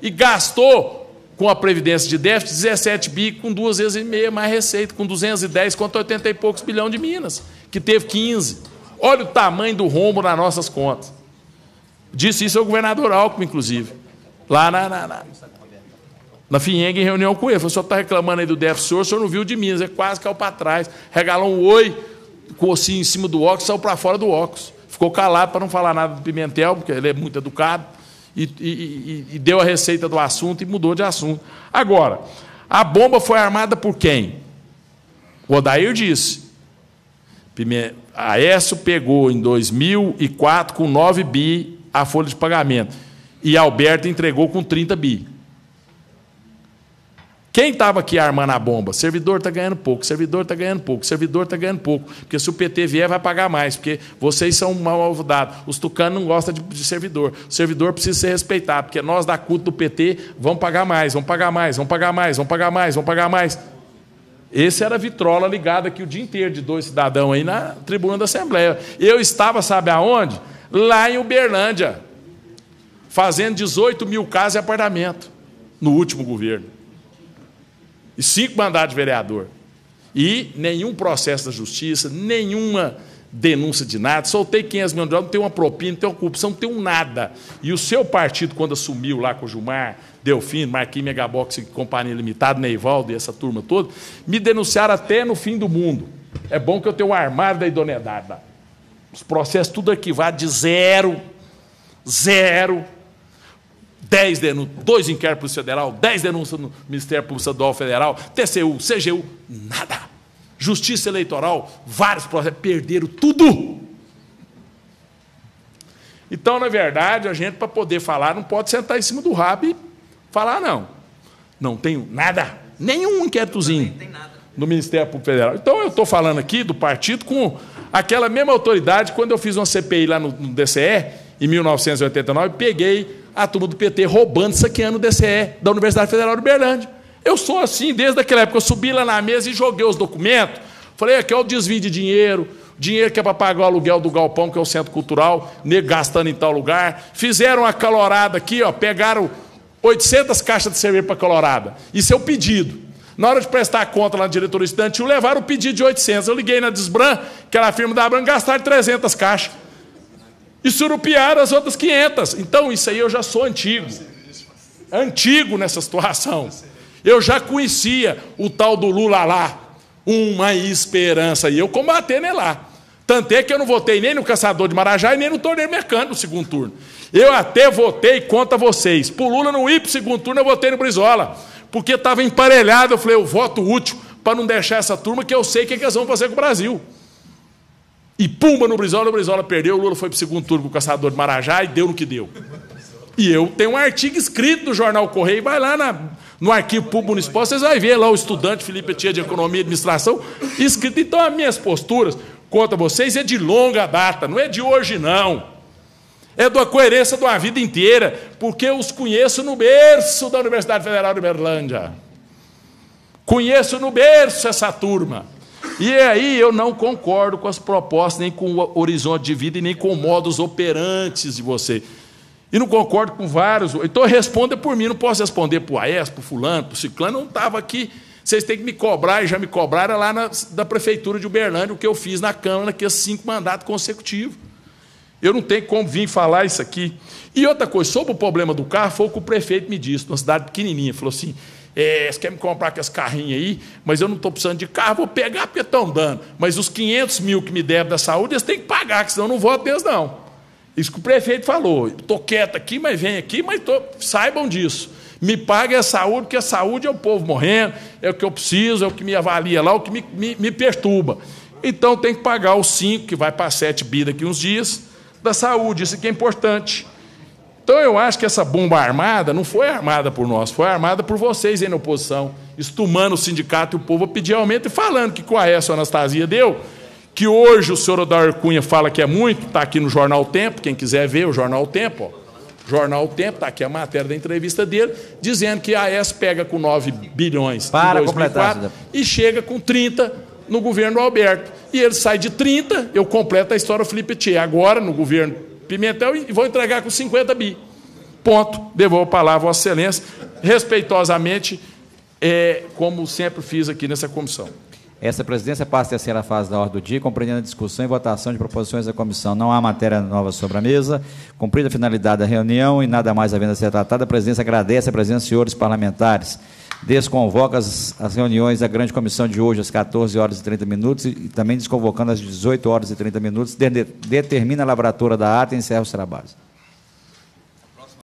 e gastou com a previdência de déficit 17 bi com duas vezes e meia mais receita, com 210 quanto 80 e poucos bilhão de Minas, que teve 15. Olha o tamanho do rombo nas nossas contas. Disse isso ao governador Alckmin, inclusive, lá na, na, na na FIENG em reunião com ele. Falou, o senhor está reclamando aí do déficit, o senhor não viu de Minas, é quase caiu para trás. Regalou um oi, com o em cima do óculos, saiu para fora do óculos. Ficou calado para não falar nada do Pimentel, porque ele é muito educado, e, e, e, e deu a receita do assunto e mudou de assunto. Agora, a bomba foi armada por quem? O Odair disse. A Aécio pegou em 2004 com 9 bi a folha de pagamento. E Alberto entregou com 30 bi. Quem estava aqui armando a bomba? Servidor está ganhando pouco, servidor está ganhando pouco, servidor está ganhando pouco. Porque se o PT vier, vai pagar mais, porque vocês são mal alvodados. Os tucanos não gostam de, de, servidor. O servidor precisa ser respeitado, porque nós da CUT do PT vamos pagar mais, vamos pagar mais, vamos pagar mais, vamos pagar mais, vamos pagar mais. Esse era a vitrola ligada aqui o dia inteiro de dois cidadãos aí na tribuna da Assembleia. Eu estava, sabe aonde? Lá em Uberlândia, fazendo 18 mil casas e apartamento no último governo e cinco mandados de vereador. E nenhum processo da justiça, nenhuma denúncia de nada, soltei 500 mil dólares, não tem uma propina, não tem uma corrupção, não tem um nada. E o seu partido, quando assumiu lá com o Gilmar, fim Marquinhos, Megabox, Companhia Limitada, Neivaldo e essa turma toda, me denunciaram até no fim do mundo. É bom que eu tenho um armário da idoneidade Os processos tudo arquivado de zero, zero, 10 denúncias, 2 inquéritos federal, 10 denúncias no Ministério Público Estadual Federal, TCU, CGU, nada. Justiça Eleitoral, vários processos, perderam tudo. Então, na verdade, a gente, para poder falar, não pode sentar em cima do rabo e falar, não. Não tenho nada, nenhum inquéritozinho no Ministério Público Federal. Então, eu estou falando aqui do partido com aquela mesma autoridade, quando eu fiz uma CPI lá no, no DCE, em 1989, peguei a turma do PT roubando, saqueando é o DCE da Universidade Federal de Uberlândia. Eu sou assim desde aquela época. Eu subi lá na mesa e joguei os documentos. Falei, aqui é o desvio de dinheiro, dinheiro que é para pagar o aluguel do galpão, que é o centro cultural, gastando em tal lugar. Fizeram a calorada aqui, ó, pegaram 800 caixas de cerveja para calorada. Isso é o pedido. Na hora de prestar a conta lá na diretoria estudantil, levaram o pedido de 800. Eu liguei na Desbran, que era a firma da Abram, gastaram 300 caixas e surupiaram as outras 500. Então, isso aí eu já sou antigo. Antigo nessa situação. Eu já conhecia o tal do Lula lá, uma esperança, e eu combater nele né, lá. Tanto é que eu não votei nem no Caçador de Marajá e nem no Torneio Mercante no segundo turno. Eu até votei contra vocês. Por Lula não ir para o segundo turno, eu votei no Brizola, porque estava emparelhado. Eu falei, eu voto útil para não deixar essa turma, que eu sei o que, é que eles vão fazer com o Brasil. E pumba no Brizola, o Brizola perdeu, o Lula foi para o segundo turno com o caçador de Marajá e deu no que deu. E eu tenho um artigo escrito no jornal Correio, vai lá na, no arquivo público municipal, vocês vão ver lá o estudante Felipe Tia de Economia e Administração, escrito. Então, as minhas posturas contra vocês é de longa data, não é de hoje, não. É da coerência de uma vida inteira, porque eu os conheço no berço da Universidade Federal de Berlândia. Conheço no berço essa turma. E é aí eu não concordo com as propostas, nem com o horizonte de vida e nem com o operantes de você. E não concordo com vários. Então responda por mim, não posso responder para o AES, para o fulano, para o ciclano, eu não estava aqui. Vocês têm que me cobrar, e já me cobraram lá na, da Prefeitura de Uberlândia, o que eu fiz na Câmara que é cinco mandatos consecutivos. Eu não tenho como vir falar isso aqui. E outra coisa, sobre o problema do carro, foi o que o prefeito me disse, numa cidade pequenininha. Falou assim: é, você quer me comprar com esse carrinho aí, mas eu não estou precisando de carro, vou pegar porque estão dando. Mas os 500 mil que me devem da saúde, eles têm que pagar, senão eu não voto deles, não. Isso que o prefeito falou. Estou quieto aqui, mas vem aqui, mas tô... saibam disso. Me paguem a saúde, porque a saúde é o povo morrendo, é o que eu preciso, é o que me avalia lá, é o que me, me, me perturba. Então tem que pagar os 5, que vai para 7 bi daqui uns dias, da saúde. Isso aqui é importante. Então eu acho que essa bomba armada não foi armada por nós, foi armada por vocês aí na oposição, estumando o sindicato e o povo a pedir aumento e falando que com a essa Anastasia deu, que hoje o senhor Odair Cunha fala que é muito, está aqui no Jornal Tempo, quem quiser ver o Jornal Tempo, ó. Jornal Tempo, está aqui a matéria da entrevista dele, dizendo que a AES pega com 9 bilhões Para 2004 e chega com 30 no governo Alberto. E ele sai de 30, eu completo a história, Felipe Tchê. Agora, no governo Pimentel e vou entregar com 50 bi. Ponto. Devolvo a palavra, Vossa Excelência, respeitosamente, é, como sempre fiz aqui nessa comissão. Essa presidência passa a ser a fase da ordem do dia, compreendendo a discussão e votação de proposições da comissão. Não há matéria nova sobre a mesa. Cumprida a finalidade da reunião e nada mais havendo a ser tratada, a presidência agradece a presença dos senhores parlamentares desconvoca as, as, reuniões da grande comissão de hoje às 14 horas e 30 minutos e, e também desconvocando às 18 horas e 30 minutos, de, de, determina a laboratória da ata e encerra os trabalhos.